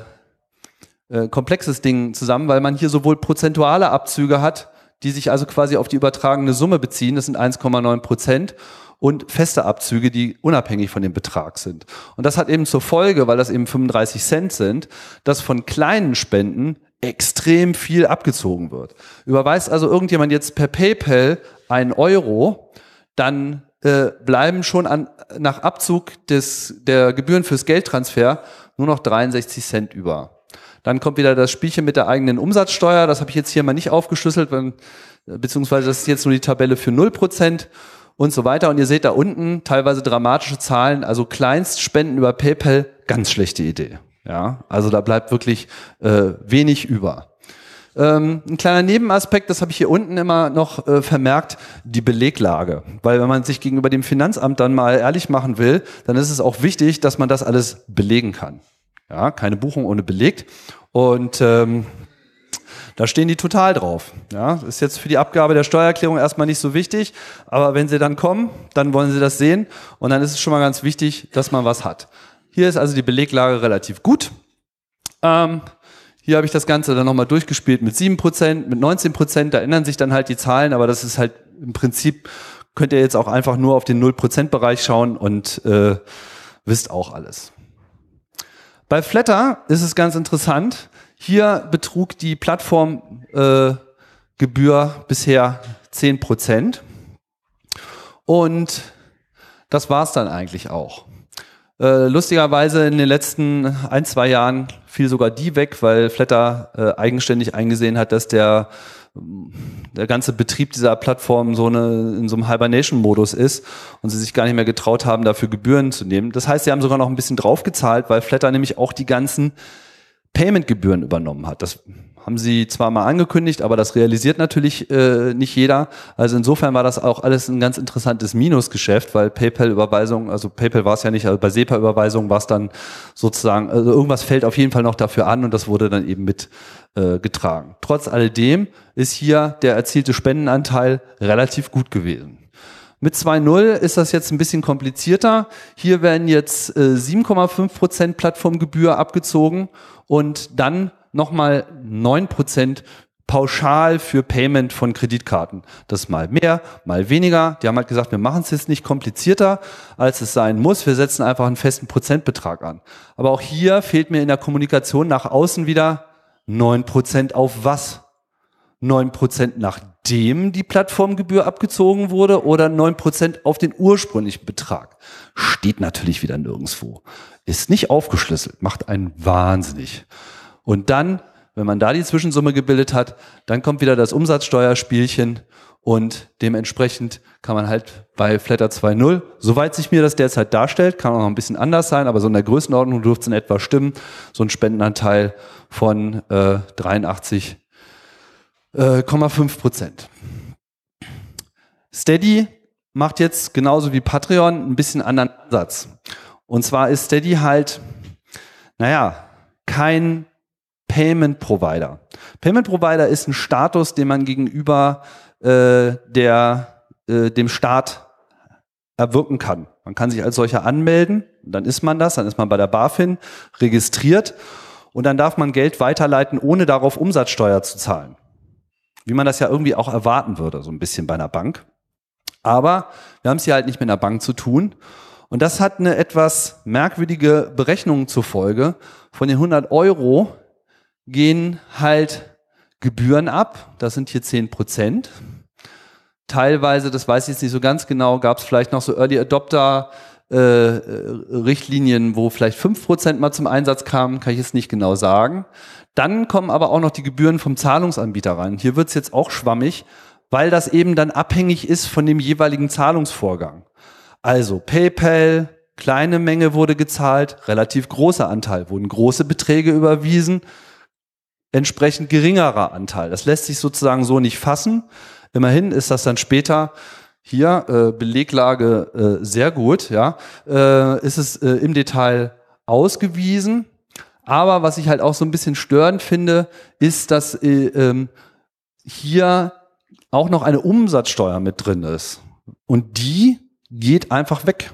äh, komplexes Ding zusammen, weil man hier sowohl prozentuale Abzüge hat, die sich also quasi auf die übertragene Summe beziehen, das sind 1,9 Prozent, und feste Abzüge, die unabhängig von dem Betrag sind. Und das hat eben zur Folge, weil das eben 35 Cent sind, dass von kleinen Spenden extrem viel abgezogen wird. Überweist also irgendjemand jetzt per PayPal einen Euro, dann äh, bleiben schon an, nach Abzug des, der Gebühren fürs Geldtransfer nur noch 63 Cent über. Dann kommt wieder das Spielchen mit der eigenen Umsatzsteuer. Das habe ich jetzt hier mal nicht aufgeschlüsselt, weil, äh, beziehungsweise das ist jetzt nur die Tabelle für 0% und so weiter. Und ihr seht da unten teilweise dramatische Zahlen, also Kleinstspenden über PayPal, ganz schlechte Idee. Ja, also da bleibt wirklich äh, wenig über. Ähm, ein kleiner Nebenaspekt, das habe ich hier unten immer noch äh, vermerkt, die Beleglage. Weil wenn man sich gegenüber dem Finanzamt dann mal ehrlich machen will, dann ist es auch wichtig, dass man das alles belegen kann. Ja, keine Buchung ohne belegt. Und ähm, da stehen die total drauf. Ja, ist jetzt für die Abgabe der Steuererklärung erstmal nicht so wichtig, aber wenn sie dann kommen, dann wollen sie das sehen und dann ist es schon mal ganz wichtig, dass man was hat. Hier ist also die Beleglage relativ gut. Ähm, hier habe ich das Ganze dann nochmal durchgespielt mit 7%, mit 19%, da ändern sich dann halt die Zahlen, aber das ist halt im Prinzip, könnt ihr jetzt auch einfach nur auf den 0%-Bereich schauen und äh, wisst auch alles. Bei Flatter ist es ganz interessant. Hier betrug die Plattformgebühr äh, bisher 10%. Und das war es dann eigentlich auch. Äh, lustigerweise in den letzten ein, zwei Jahren fiel sogar die weg, weil Flatter äh, eigenständig eingesehen hat, dass der, mm, der ganze Betrieb dieser Plattform so eine, in so einem Hibernation-Modus ist und sie sich gar nicht mehr getraut haben, dafür Gebühren zu nehmen. Das heißt, sie haben sogar noch ein bisschen draufgezahlt, weil Flatter nämlich auch die ganzen Payment-Gebühren übernommen hat. Das haben sie zwar mal angekündigt, aber das realisiert natürlich äh, nicht jeder. Also insofern war das auch alles ein ganz interessantes Minusgeschäft, weil PayPal-Überweisung, also PayPal war es ja nicht, also bei SEPA-Überweisung war es dann sozusagen, also irgendwas fällt auf jeden Fall noch dafür an und das wurde dann eben mit äh, getragen. Trotz alledem ist hier der erzielte Spendenanteil relativ gut gewesen. Mit 2.0 ist das jetzt ein bisschen komplizierter. Hier werden jetzt äh, 7,5% Plattformgebühr abgezogen und dann nochmal 9% pauschal für Payment von Kreditkarten. Das mal mehr, mal weniger. Die haben halt gesagt, wir machen es jetzt nicht komplizierter, als es sein muss. Wir setzen einfach einen festen Prozentbetrag an. Aber auch hier fehlt mir in der Kommunikation nach außen wieder 9% auf was? 9% nachdem die Plattformgebühr abgezogen wurde oder 9% auf den ursprünglichen Betrag. Steht natürlich wieder nirgendwo. Ist nicht aufgeschlüsselt, macht einen wahnsinnig. Und dann, wenn man da die Zwischensumme gebildet hat, dann kommt wieder das Umsatzsteuerspielchen und dementsprechend kann man halt bei Flatter 2.0, soweit sich mir das derzeit darstellt, kann auch noch ein bisschen anders sein, aber so in der Größenordnung dürfte es in etwa stimmen, so ein Spendenanteil von äh, 83,5 äh, Prozent. Steady macht jetzt genauso wie Patreon ein bisschen anderen Ansatz. Und zwar ist Steady halt, naja, kein Payment Provider. Payment Provider ist ein Status, den man gegenüber äh, der, äh, dem Staat erwirken kann. Man kann sich als solcher anmelden, dann ist man das, dann ist man bei der BaFin registriert und dann darf man Geld weiterleiten, ohne darauf Umsatzsteuer zu zahlen. Wie man das ja irgendwie auch erwarten würde, so ein bisschen bei einer Bank. Aber wir haben es hier halt nicht mit einer Bank zu tun. Und das hat eine etwas merkwürdige Berechnung zur Folge. Von den 100 Euro, gehen halt Gebühren ab. Das sind hier 10 Prozent. Teilweise, das weiß ich jetzt nicht so ganz genau, gab es vielleicht noch so Early Adopter äh, äh Richtlinien, wo vielleicht 5% mal zum Einsatz kamen, kann ich jetzt nicht genau sagen. Dann kommen aber auch noch die Gebühren vom Zahlungsanbieter rein. Hier wird es jetzt auch schwammig, weil das eben dann abhängig ist von dem jeweiligen Zahlungsvorgang. Also PayPal, kleine Menge wurde gezahlt, relativ großer Anteil, wurden große Beträge überwiesen, entsprechend geringerer Anteil. Das lässt sich sozusagen so nicht fassen. Immerhin ist das dann später hier äh, Beleglage äh, sehr gut, ja, äh, ist es äh, im Detail ausgewiesen. Aber was ich halt auch so ein bisschen störend finde, ist, dass äh, ähm, hier auch noch eine Umsatzsteuer mit drin ist. Und die geht einfach weg.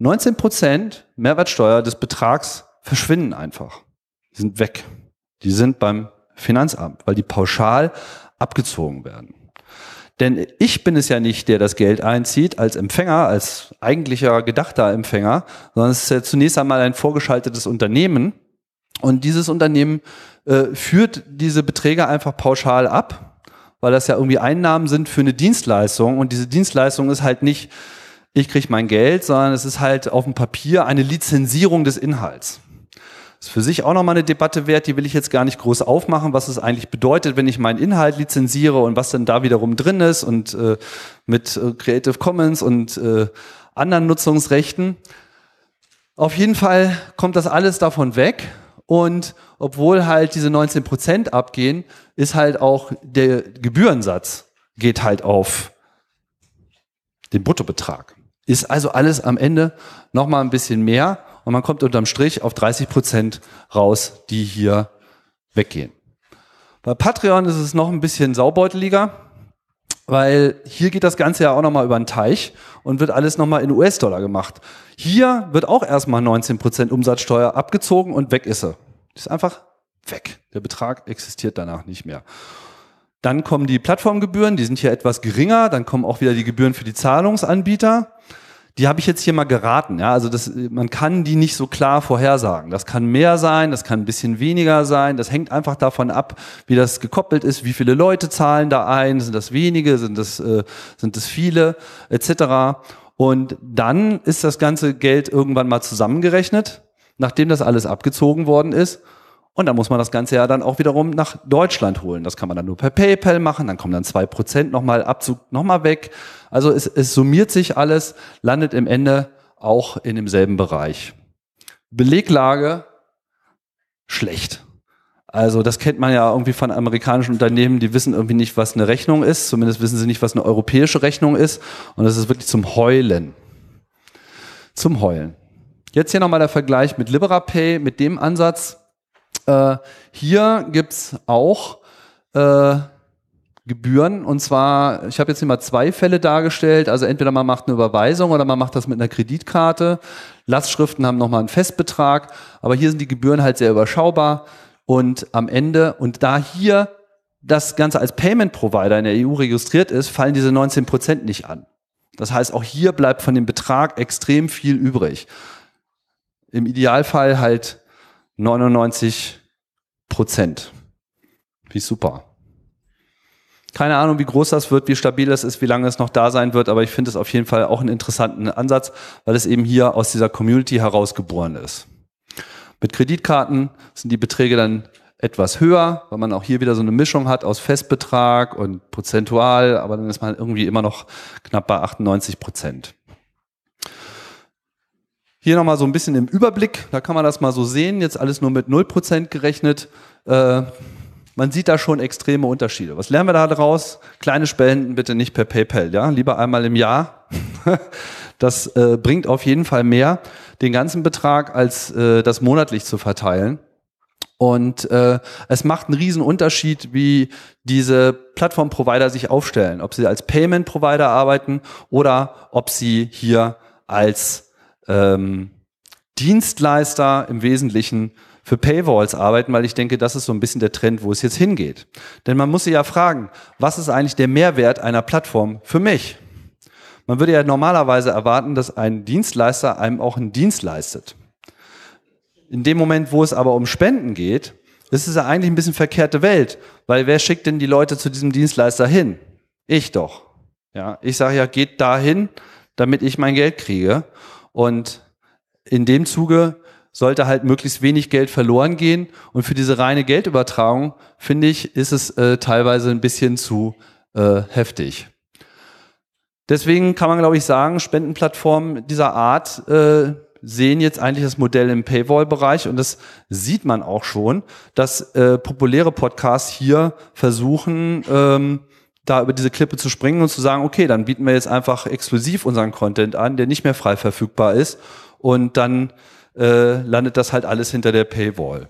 19% Mehrwertsteuer des Betrags verschwinden einfach die sind weg. Die sind beim Finanzamt, weil die pauschal abgezogen werden. Denn ich bin es ja nicht, der das Geld einzieht als Empfänger, als eigentlicher gedachter Empfänger, sondern es ist ja zunächst einmal ein vorgeschaltetes Unternehmen. Und dieses Unternehmen äh, führt diese Beträge einfach pauschal ab, weil das ja irgendwie Einnahmen sind für eine Dienstleistung. Und diese Dienstleistung ist halt nicht, ich kriege mein Geld, sondern es ist halt auf dem Papier eine Lizenzierung des Inhalts. Ist für sich auch nochmal eine Debatte wert, die will ich jetzt gar nicht groß aufmachen, was es eigentlich bedeutet, wenn ich meinen Inhalt lizenziere und was dann da wiederum drin ist und äh, mit äh, Creative Commons und äh, anderen Nutzungsrechten. Auf jeden Fall kommt das alles davon weg und obwohl halt diese 19 abgehen, ist halt auch der Gebührensatz geht halt auf den Bruttobetrag. Ist also alles am Ende nochmal ein bisschen mehr und man kommt unterm Strich auf 30 Prozent raus, die hier weggehen. Bei Patreon ist es noch ein bisschen saubeuteliger, weil hier geht das Ganze ja auch nochmal über den Teich und wird alles nochmal in US-Dollar gemacht. Hier wird auch erstmal 19% Prozent Umsatzsteuer abgezogen und weg ist sie. Ist einfach weg. Der Betrag existiert danach nicht mehr. Dann kommen die Plattformgebühren, die sind hier etwas geringer. Dann kommen auch wieder die Gebühren für die Zahlungsanbieter die habe ich jetzt hier mal geraten. Ja? Also das, man kann die nicht so klar vorhersagen. Das kann mehr sein, das kann ein bisschen weniger sein. Das hängt einfach davon ab, wie das gekoppelt ist, wie viele Leute zahlen da ein, sind das wenige, sind das, äh, sind das viele, etc. Und dann ist das ganze Geld irgendwann mal zusammengerechnet, nachdem das alles abgezogen worden ist. Und dann muss man das Ganze ja dann auch wiederum nach Deutschland holen. Das kann man dann nur per PayPal machen, dann kommen dann zwei Prozent nochmal Abzug nochmal weg. Also es, es summiert sich alles, landet im Ende auch in demselben Bereich. Beleglage schlecht. Also das kennt man ja irgendwie von amerikanischen Unternehmen, die wissen irgendwie nicht, was eine Rechnung ist. Zumindest wissen sie nicht, was eine europäische Rechnung ist. Und das ist wirklich zum Heulen. Zum Heulen. Jetzt hier nochmal der Vergleich mit LiberaPay, mit dem Ansatz äh, hier gibt es auch äh, Gebühren und zwar, ich habe jetzt immer zwei Fälle dargestellt, also entweder man macht eine Überweisung oder man macht das mit einer Kreditkarte. Lastschriften haben nochmal einen Festbetrag, aber hier sind die Gebühren halt sehr überschaubar und am Ende und da hier das Ganze als Payment Provider in der EU registriert ist, fallen diese 19 nicht an. Das heißt, auch hier bleibt von dem Betrag extrem viel übrig. Im Idealfall halt 99 Prozent. Wie super. Keine Ahnung, wie groß das wird, wie stabil das ist, wie lange es noch da sein wird, aber ich finde es auf jeden Fall auch einen interessanten Ansatz, weil es eben hier aus dieser Community herausgeboren ist. Mit Kreditkarten sind die Beträge dann etwas höher, weil man auch hier wieder so eine Mischung hat aus Festbetrag und prozentual, aber dann ist man irgendwie immer noch knapp bei 98 Prozent. Hier nochmal so ein bisschen im Überblick, da kann man das mal so sehen, jetzt alles nur mit 0% gerechnet. Äh, man sieht da schon extreme Unterschiede. Was lernen wir da daraus? Kleine Spenden bitte nicht per PayPal, ja, lieber einmal im Jahr. das äh, bringt auf jeden Fall mehr, den ganzen Betrag als äh, das monatlich zu verteilen. Und äh, es macht einen riesen Unterschied, wie diese Plattform-Provider sich aufstellen, ob sie als Payment-Provider arbeiten oder ob sie hier als ähm, Dienstleister im Wesentlichen für Paywalls arbeiten, weil ich denke, das ist so ein bisschen der Trend, wo es jetzt hingeht. Denn man muss sich ja fragen, was ist eigentlich der Mehrwert einer Plattform für mich? Man würde ja normalerweise erwarten, dass ein Dienstleister einem auch einen Dienst leistet. In dem Moment, wo es aber um Spenden geht, ist es ja eigentlich ein bisschen verkehrte Welt, weil wer schickt denn die Leute zu diesem Dienstleister hin? Ich doch. Ja, ich sage ja, geht dahin, damit ich mein Geld kriege. Und in dem Zuge sollte halt möglichst wenig Geld verloren gehen. Und für diese reine Geldübertragung, finde ich, ist es äh, teilweise ein bisschen zu äh, heftig. Deswegen kann man, glaube ich, sagen, Spendenplattformen dieser Art äh, sehen jetzt eigentlich das Modell im Paywall-Bereich und das sieht man auch schon, dass äh, populäre Podcasts hier versuchen, ähm, da über diese Klippe zu springen und zu sagen, okay, dann bieten wir jetzt einfach exklusiv unseren Content an, der nicht mehr frei verfügbar ist. Und dann äh, landet das halt alles hinter der Paywall.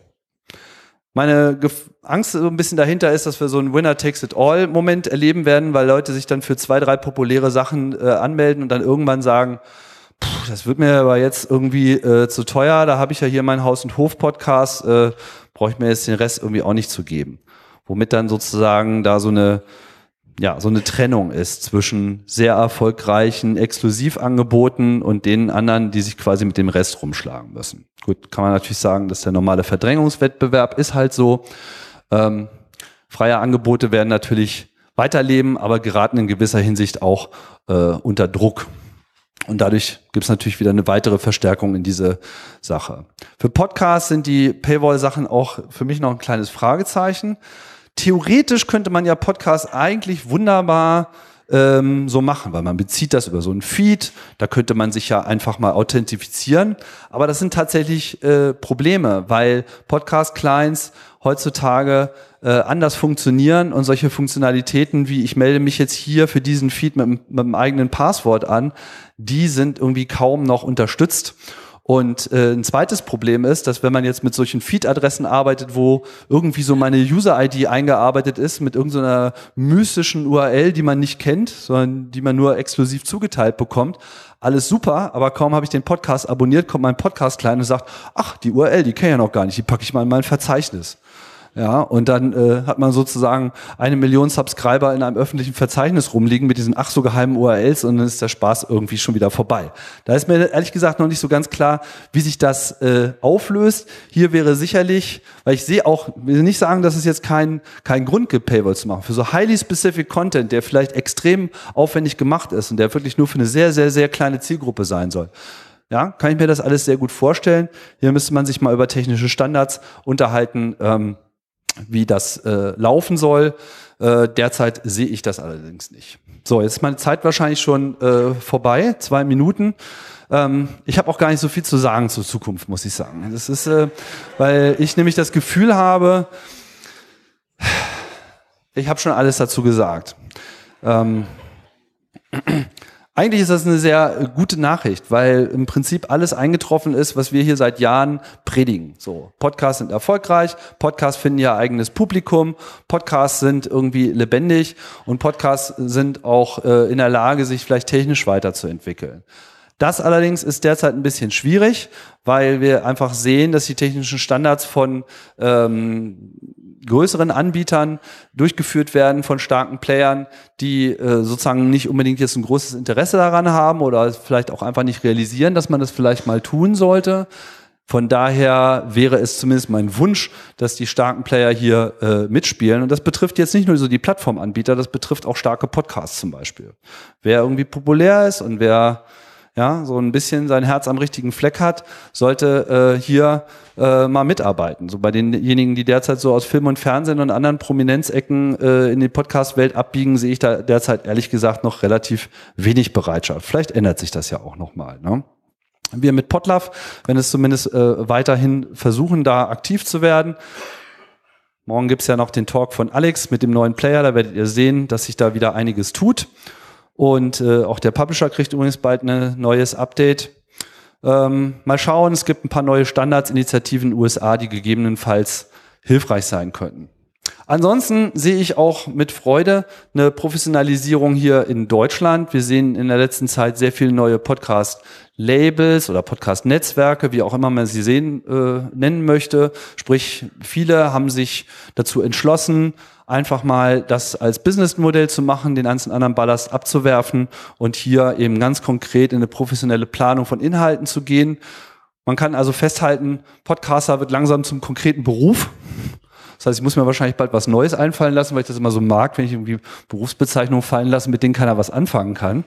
Meine Gef Angst so ein bisschen dahinter ist, dass wir so einen Winner takes it all Moment erleben werden, weil Leute sich dann für zwei, drei populäre Sachen äh, anmelden und dann irgendwann sagen, Puh, das wird mir aber jetzt irgendwie äh, zu teuer, da habe ich ja hier meinen Haus- und Hof-Podcast, äh, brauche ich mir jetzt den Rest irgendwie auch nicht zu geben. Womit dann sozusagen da so eine ja, so eine Trennung ist zwischen sehr erfolgreichen Exklusivangeboten und den anderen, die sich quasi mit dem Rest rumschlagen müssen. Gut, kann man natürlich sagen, dass der normale Verdrängungswettbewerb ist halt so. Ähm, freie Angebote werden natürlich weiterleben, aber geraten in gewisser Hinsicht auch äh, unter Druck. Und dadurch gibt es natürlich wieder eine weitere Verstärkung in diese Sache. Für Podcasts sind die Paywall-Sachen auch für mich noch ein kleines Fragezeichen theoretisch könnte man ja Podcasts eigentlich wunderbar ähm, so machen, weil man bezieht das über so einen Feed, da könnte man sich ja einfach mal authentifizieren. Aber das sind tatsächlich äh, Probleme, weil Podcast-Clients heutzutage äh, anders funktionieren und solche Funktionalitäten wie ich melde mich jetzt hier für diesen Feed mit, mit dem eigenen Passwort an, die sind irgendwie kaum noch unterstützt. Und äh, ein zweites Problem ist, dass wenn man jetzt mit solchen Feed-Adressen arbeitet, wo irgendwie so meine User-ID eingearbeitet ist mit irgendeiner so mystischen URL, die man nicht kennt, sondern die man nur exklusiv zugeteilt bekommt, alles super, aber kaum habe ich den Podcast abonniert, kommt mein Podcast klein und sagt, ach, die URL, die kenne ich ja noch gar nicht, die packe ich mal in mein Verzeichnis. Ja, und dann äh, hat man sozusagen eine Million Subscriber in einem öffentlichen Verzeichnis rumliegen mit diesen ach so geheimen URLs und dann ist der Spaß irgendwie schon wieder vorbei. Da ist mir ehrlich gesagt noch nicht so ganz klar, wie sich das äh, auflöst. Hier wäre sicherlich, weil ich sehe auch, will nicht sagen, dass es jetzt keinen kein Grund gibt, Paywall zu machen. Für so highly specific Content, der vielleicht extrem aufwendig gemacht ist und der wirklich nur für eine sehr, sehr, sehr kleine Zielgruppe sein soll. Ja, kann ich mir das alles sehr gut vorstellen. Hier müsste man sich mal über technische Standards unterhalten. Ähm, wie das äh, laufen soll. Äh, derzeit sehe ich das allerdings nicht. So, jetzt ist meine Zeit wahrscheinlich schon äh, vorbei, zwei Minuten. Ähm, ich habe auch gar nicht so viel zu sagen zur Zukunft, muss ich sagen. Das ist, äh, weil ich nämlich das Gefühl habe, ich habe schon alles dazu gesagt. Ähm, eigentlich ist das eine sehr gute Nachricht, weil im Prinzip alles eingetroffen ist, was wir hier seit Jahren predigen. So, Podcasts sind erfolgreich, Podcasts finden ihr eigenes Publikum, Podcasts sind irgendwie lebendig und Podcasts sind auch äh, in der Lage, sich vielleicht technisch weiterzuentwickeln. Das allerdings ist derzeit ein bisschen schwierig, weil wir einfach sehen, dass die technischen Standards von ähm, größeren Anbietern durchgeführt werden von starken Playern, die äh, sozusagen nicht unbedingt jetzt ein großes Interesse daran haben oder vielleicht auch einfach nicht realisieren, dass man das vielleicht mal tun sollte. Von daher wäre es zumindest mein Wunsch, dass die starken Player hier äh, mitspielen. Und das betrifft jetzt nicht nur so die Plattformanbieter, das betrifft auch starke Podcasts zum Beispiel. Wer irgendwie populär ist und wer ja, so ein bisschen sein Herz am richtigen Fleck hat, sollte äh, hier äh, mal mitarbeiten. So bei denjenigen, die derzeit so aus Film und Fernsehen und anderen Prominenzecken äh, in die Podcast-Welt abbiegen, sehe ich da derzeit ehrlich gesagt noch relativ wenig Bereitschaft. Vielleicht ändert sich das ja auch nochmal. Ne? Wir mit Potlaf, wenn es zumindest äh, weiterhin versuchen, da aktiv zu werden. Morgen gibt's ja noch den Talk von Alex mit dem neuen Player. Da werdet ihr sehen, dass sich da wieder einiges tut. Und äh, auch der Publisher kriegt übrigens bald ein ne, neues Update. Ähm, mal schauen, es gibt ein paar neue Standardsinitiativen in den USA, die gegebenenfalls hilfreich sein könnten. Ansonsten sehe ich auch mit Freude eine Professionalisierung hier in Deutschland. Wir sehen in der letzten Zeit sehr viele neue Podcast-Labels oder Podcast-Netzwerke, wie auch immer man sie sehen, äh, nennen möchte. Sprich, viele haben sich dazu entschlossen, einfach mal das als Businessmodell zu machen, den ganzen anderen Ballast abzuwerfen und hier eben ganz konkret in eine professionelle Planung von Inhalten zu gehen. Man kann also festhalten, Podcaster wird langsam zum konkreten Beruf das heißt, ich muss mir wahrscheinlich bald was Neues einfallen lassen, weil ich das immer so mag, wenn ich irgendwie Berufsbezeichnungen fallen lasse, mit denen keiner was anfangen kann.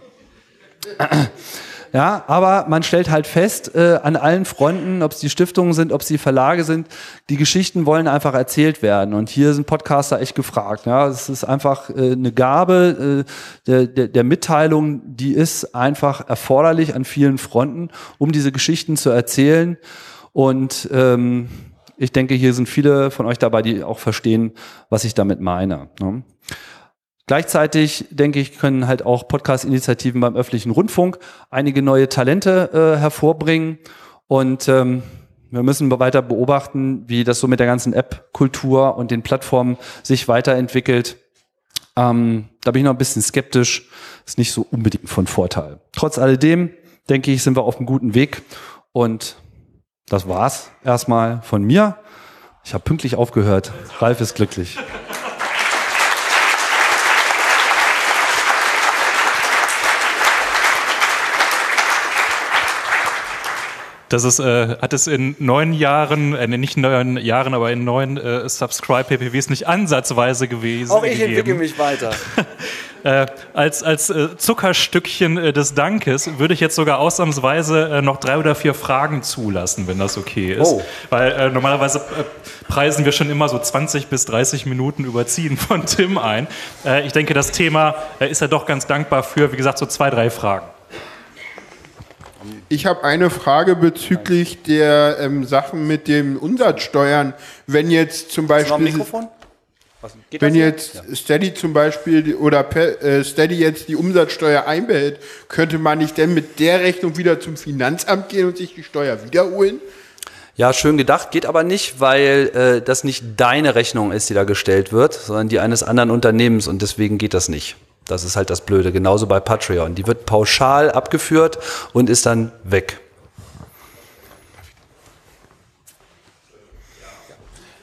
Ja, aber man stellt halt fest, äh, an allen Fronten, ob es die Stiftungen sind, ob es die Verlage sind, die Geschichten wollen einfach erzählt werden. Und hier sind Podcaster echt gefragt. Ja, es ist einfach äh, eine Gabe äh, der, der, der Mitteilung, die ist einfach erforderlich an vielen Fronten, um diese Geschichten zu erzählen. Und ähm, ich denke, hier sind viele von euch dabei, die auch verstehen, was ich damit meine. Ne? Gleichzeitig, denke ich, können halt auch Podcast-Initiativen beim öffentlichen Rundfunk einige neue Talente äh, hervorbringen. Und ähm, wir müssen weiter beobachten, wie das so mit der ganzen App-Kultur und den Plattformen sich weiterentwickelt. Ähm, da bin ich noch ein bisschen skeptisch. Ist nicht so unbedingt von Vorteil. Trotz alledem, denke ich, sind wir auf einem guten Weg und das war's erstmal von mir. Ich habe pünktlich aufgehört. Ralf ist glücklich. Das ist, äh, hat es in neun Jahren, äh, nicht neun Jahren, aber in neun äh, Subscribe-PPWs nicht ansatzweise gewesen. Auch ich gegeben. entwickle mich weiter. Äh, als als äh, Zuckerstückchen äh, des Dankes würde ich jetzt sogar ausnahmsweise äh, noch drei oder vier Fragen zulassen, wenn das okay ist. Oh. Weil äh, normalerweise äh, preisen wir schon immer so 20 bis 30 Minuten überziehen von Tim ein. ich denke, das Thema ist er doch ganz dankbar für, wie gesagt, so zwei, drei Fragen. Ich habe eine Frage bezüglich der ähm, Sachen mit dem Umsatzsteuern. Wenn jetzt zum Beispiel. Hast Mikrofon? Was, Wenn jetzt ja. Steady zum Beispiel oder per, äh, Steady jetzt die Umsatzsteuer einbehält, könnte man nicht denn mit der Rechnung wieder zum Finanzamt gehen und sich die Steuer wiederholen? Ja, schön gedacht, geht aber nicht, weil äh, das nicht deine Rechnung ist, die da gestellt wird, sondern die eines anderen Unternehmens und deswegen geht das nicht. Das ist halt das Blöde, genauso bei Patreon. Die wird pauschal abgeführt und ist dann weg.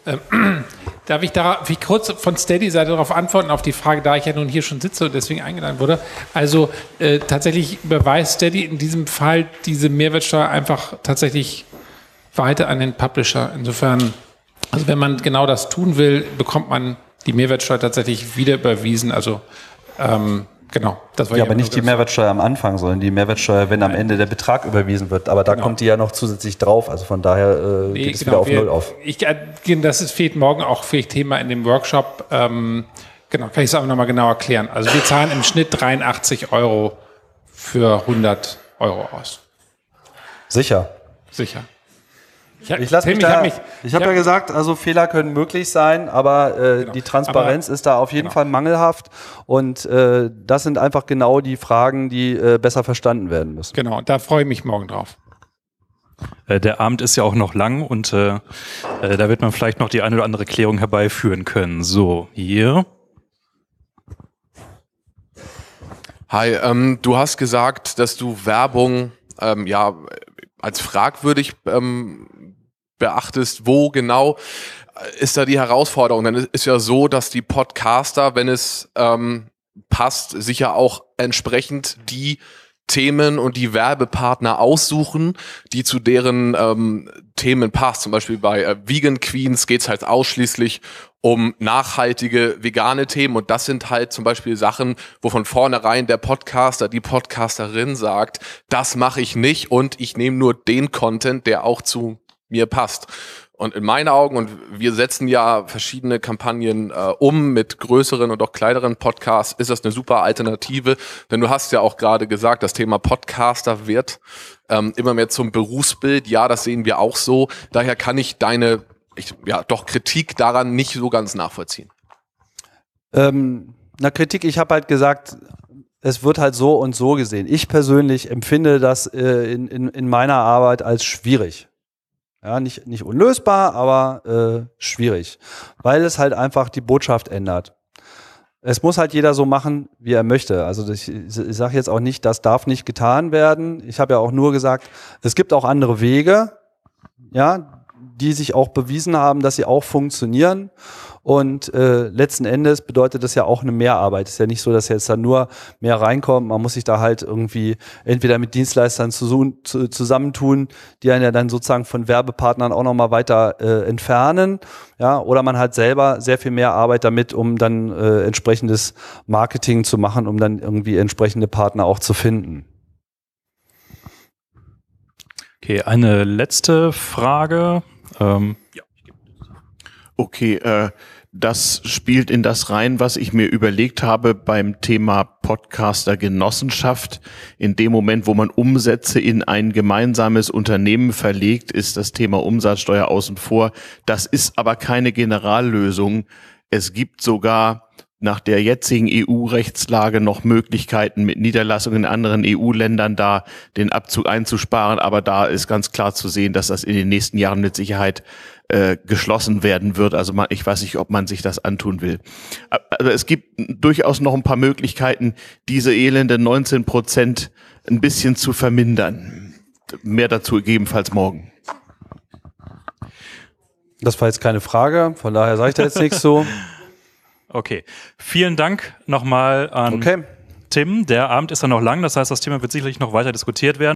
Ähm, darf ich da wie kurz von Steady-Seite darauf antworten, auf die Frage, da ich ja nun hier schon sitze und deswegen eingeladen wurde? Also äh, tatsächlich überweist Steady in diesem Fall diese Mehrwertsteuer einfach tatsächlich weiter an den Publisher. Insofern, also wenn man genau das tun will, bekommt man die Mehrwertsteuer tatsächlich wieder überwiesen. Also ähm, Genau. Das war ja, aber nicht die Mehrwertsteuer am Anfang, sondern die Mehrwertsteuer, wenn am Ende der Betrag überwiesen wird. Aber da genau. kommt die ja noch zusätzlich drauf. Also von daher äh, nee, geht es genau, wieder auf wir, Null auf. Ich, äh, das ist, fehlt morgen auch vielleicht Thema in dem Workshop. Ähm, genau, kann ich es einfach nochmal genau erklären. Also wir zahlen im Schnitt 83 Euro für 100 Euro aus. Sicher. Sicher. Ich, lasse mich, da, ich habe hab ja gesagt, also Fehler können möglich sein, aber äh, genau. die Transparenz aber, ist da auf jeden genau. Fall mangelhaft und äh, das sind einfach genau die Fragen, die äh, besser verstanden werden müssen. Genau, da freue ich mich morgen drauf. Äh, der Abend ist ja auch noch lang und äh, äh, da wird man vielleicht noch die eine oder andere Klärung herbeiführen können. So, hier. Hi, ähm, du hast gesagt, dass du Werbung ähm, ja als fragwürdig ähm, beachtest, wo genau äh, ist da die Herausforderung? Denn es ist ja so, dass die Podcaster, wenn es ähm, passt, sicher auch entsprechend die Themen und die Werbepartner aussuchen, die zu deren ähm, Themen passt. Zum Beispiel bei äh, Vegan Queens geht's halt ausschließlich um nachhaltige vegane Themen und das sind halt zum Beispiel Sachen, wo von vornherein der Podcaster, die Podcasterin sagt, das mache ich nicht und ich nehme nur den Content, der auch zu mir passt. Und in meinen Augen, und wir setzen ja verschiedene Kampagnen äh, um mit größeren und auch kleineren Podcasts, ist das eine super Alternative. Denn du hast ja auch gerade gesagt, das Thema Podcaster wird ähm, immer mehr zum Berufsbild. Ja, das sehen wir auch so. Daher kann ich deine, ich, ja, doch Kritik daran nicht so ganz nachvollziehen. Ähm, na, Kritik, ich habe halt gesagt, es wird halt so und so gesehen. Ich persönlich empfinde das äh, in, in, in meiner Arbeit als schwierig. Ja, nicht, nicht unlösbar, aber äh, schwierig, weil es halt einfach die Botschaft ändert. Es muss halt jeder so machen, wie er möchte. Also ich, ich sage jetzt auch nicht, das darf nicht getan werden. Ich habe ja auch nur gesagt, es gibt auch andere Wege, ja, die sich auch bewiesen haben, dass sie auch funktionieren. Und äh, letzten Endes bedeutet das ja auch eine Mehrarbeit. Ist ja nicht so, dass jetzt da nur mehr reinkommt. Man muss sich da halt irgendwie entweder mit Dienstleistern zu, zu, zusammentun, die einen ja dann sozusagen von Werbepartnern auch nochmal weiter äh, entfernen. Ja, oder man hat selber sehr viel mehr Arbeit damit, um dann äh, entsprechendes Marketing zu machen, um dann irgendwie entsprechende Partner auch zu finden. Okay, eine letzte Frage ähm, ja. Okay, äh, das spielt in das rein, was ich mir überlegt habe beim Thema Podcaster Genossenschaft. In dem Moment, wo man Umsätze in ein gemeinsames Unternehmen verlegt, ist das Thema Umsatzsteuer außen vor. Das ist aber keine Generallösung. Es gibt sogar nach der jetzigen EU-Rechtslage noch Möglichkeiten mit Niederlassungen in anderen EU-Ländern da den Abzug einzusparen. Aber da ist ganz klar zu sehen, dass das in den nächsten Jahren mit Sicherheit äh, geschlossen werden wird. Also man, ich weiß nicht, ob man sich das antun will. Also es gibt durchaus noch ein paar Möglichkeiten, diese elende 19 Prozent ein bisschen zu vermindern. Mehr dazu gegebenenfalls morgen. Das war jetzt keine Frage, von daher sage ich da jetzt nichts so. Okay. Vielen Dank nochmal an okay. Tim. Der Abend ist ja noch lang, das heißt, das Thema wird sicherlich noch weiter diskutiert werden.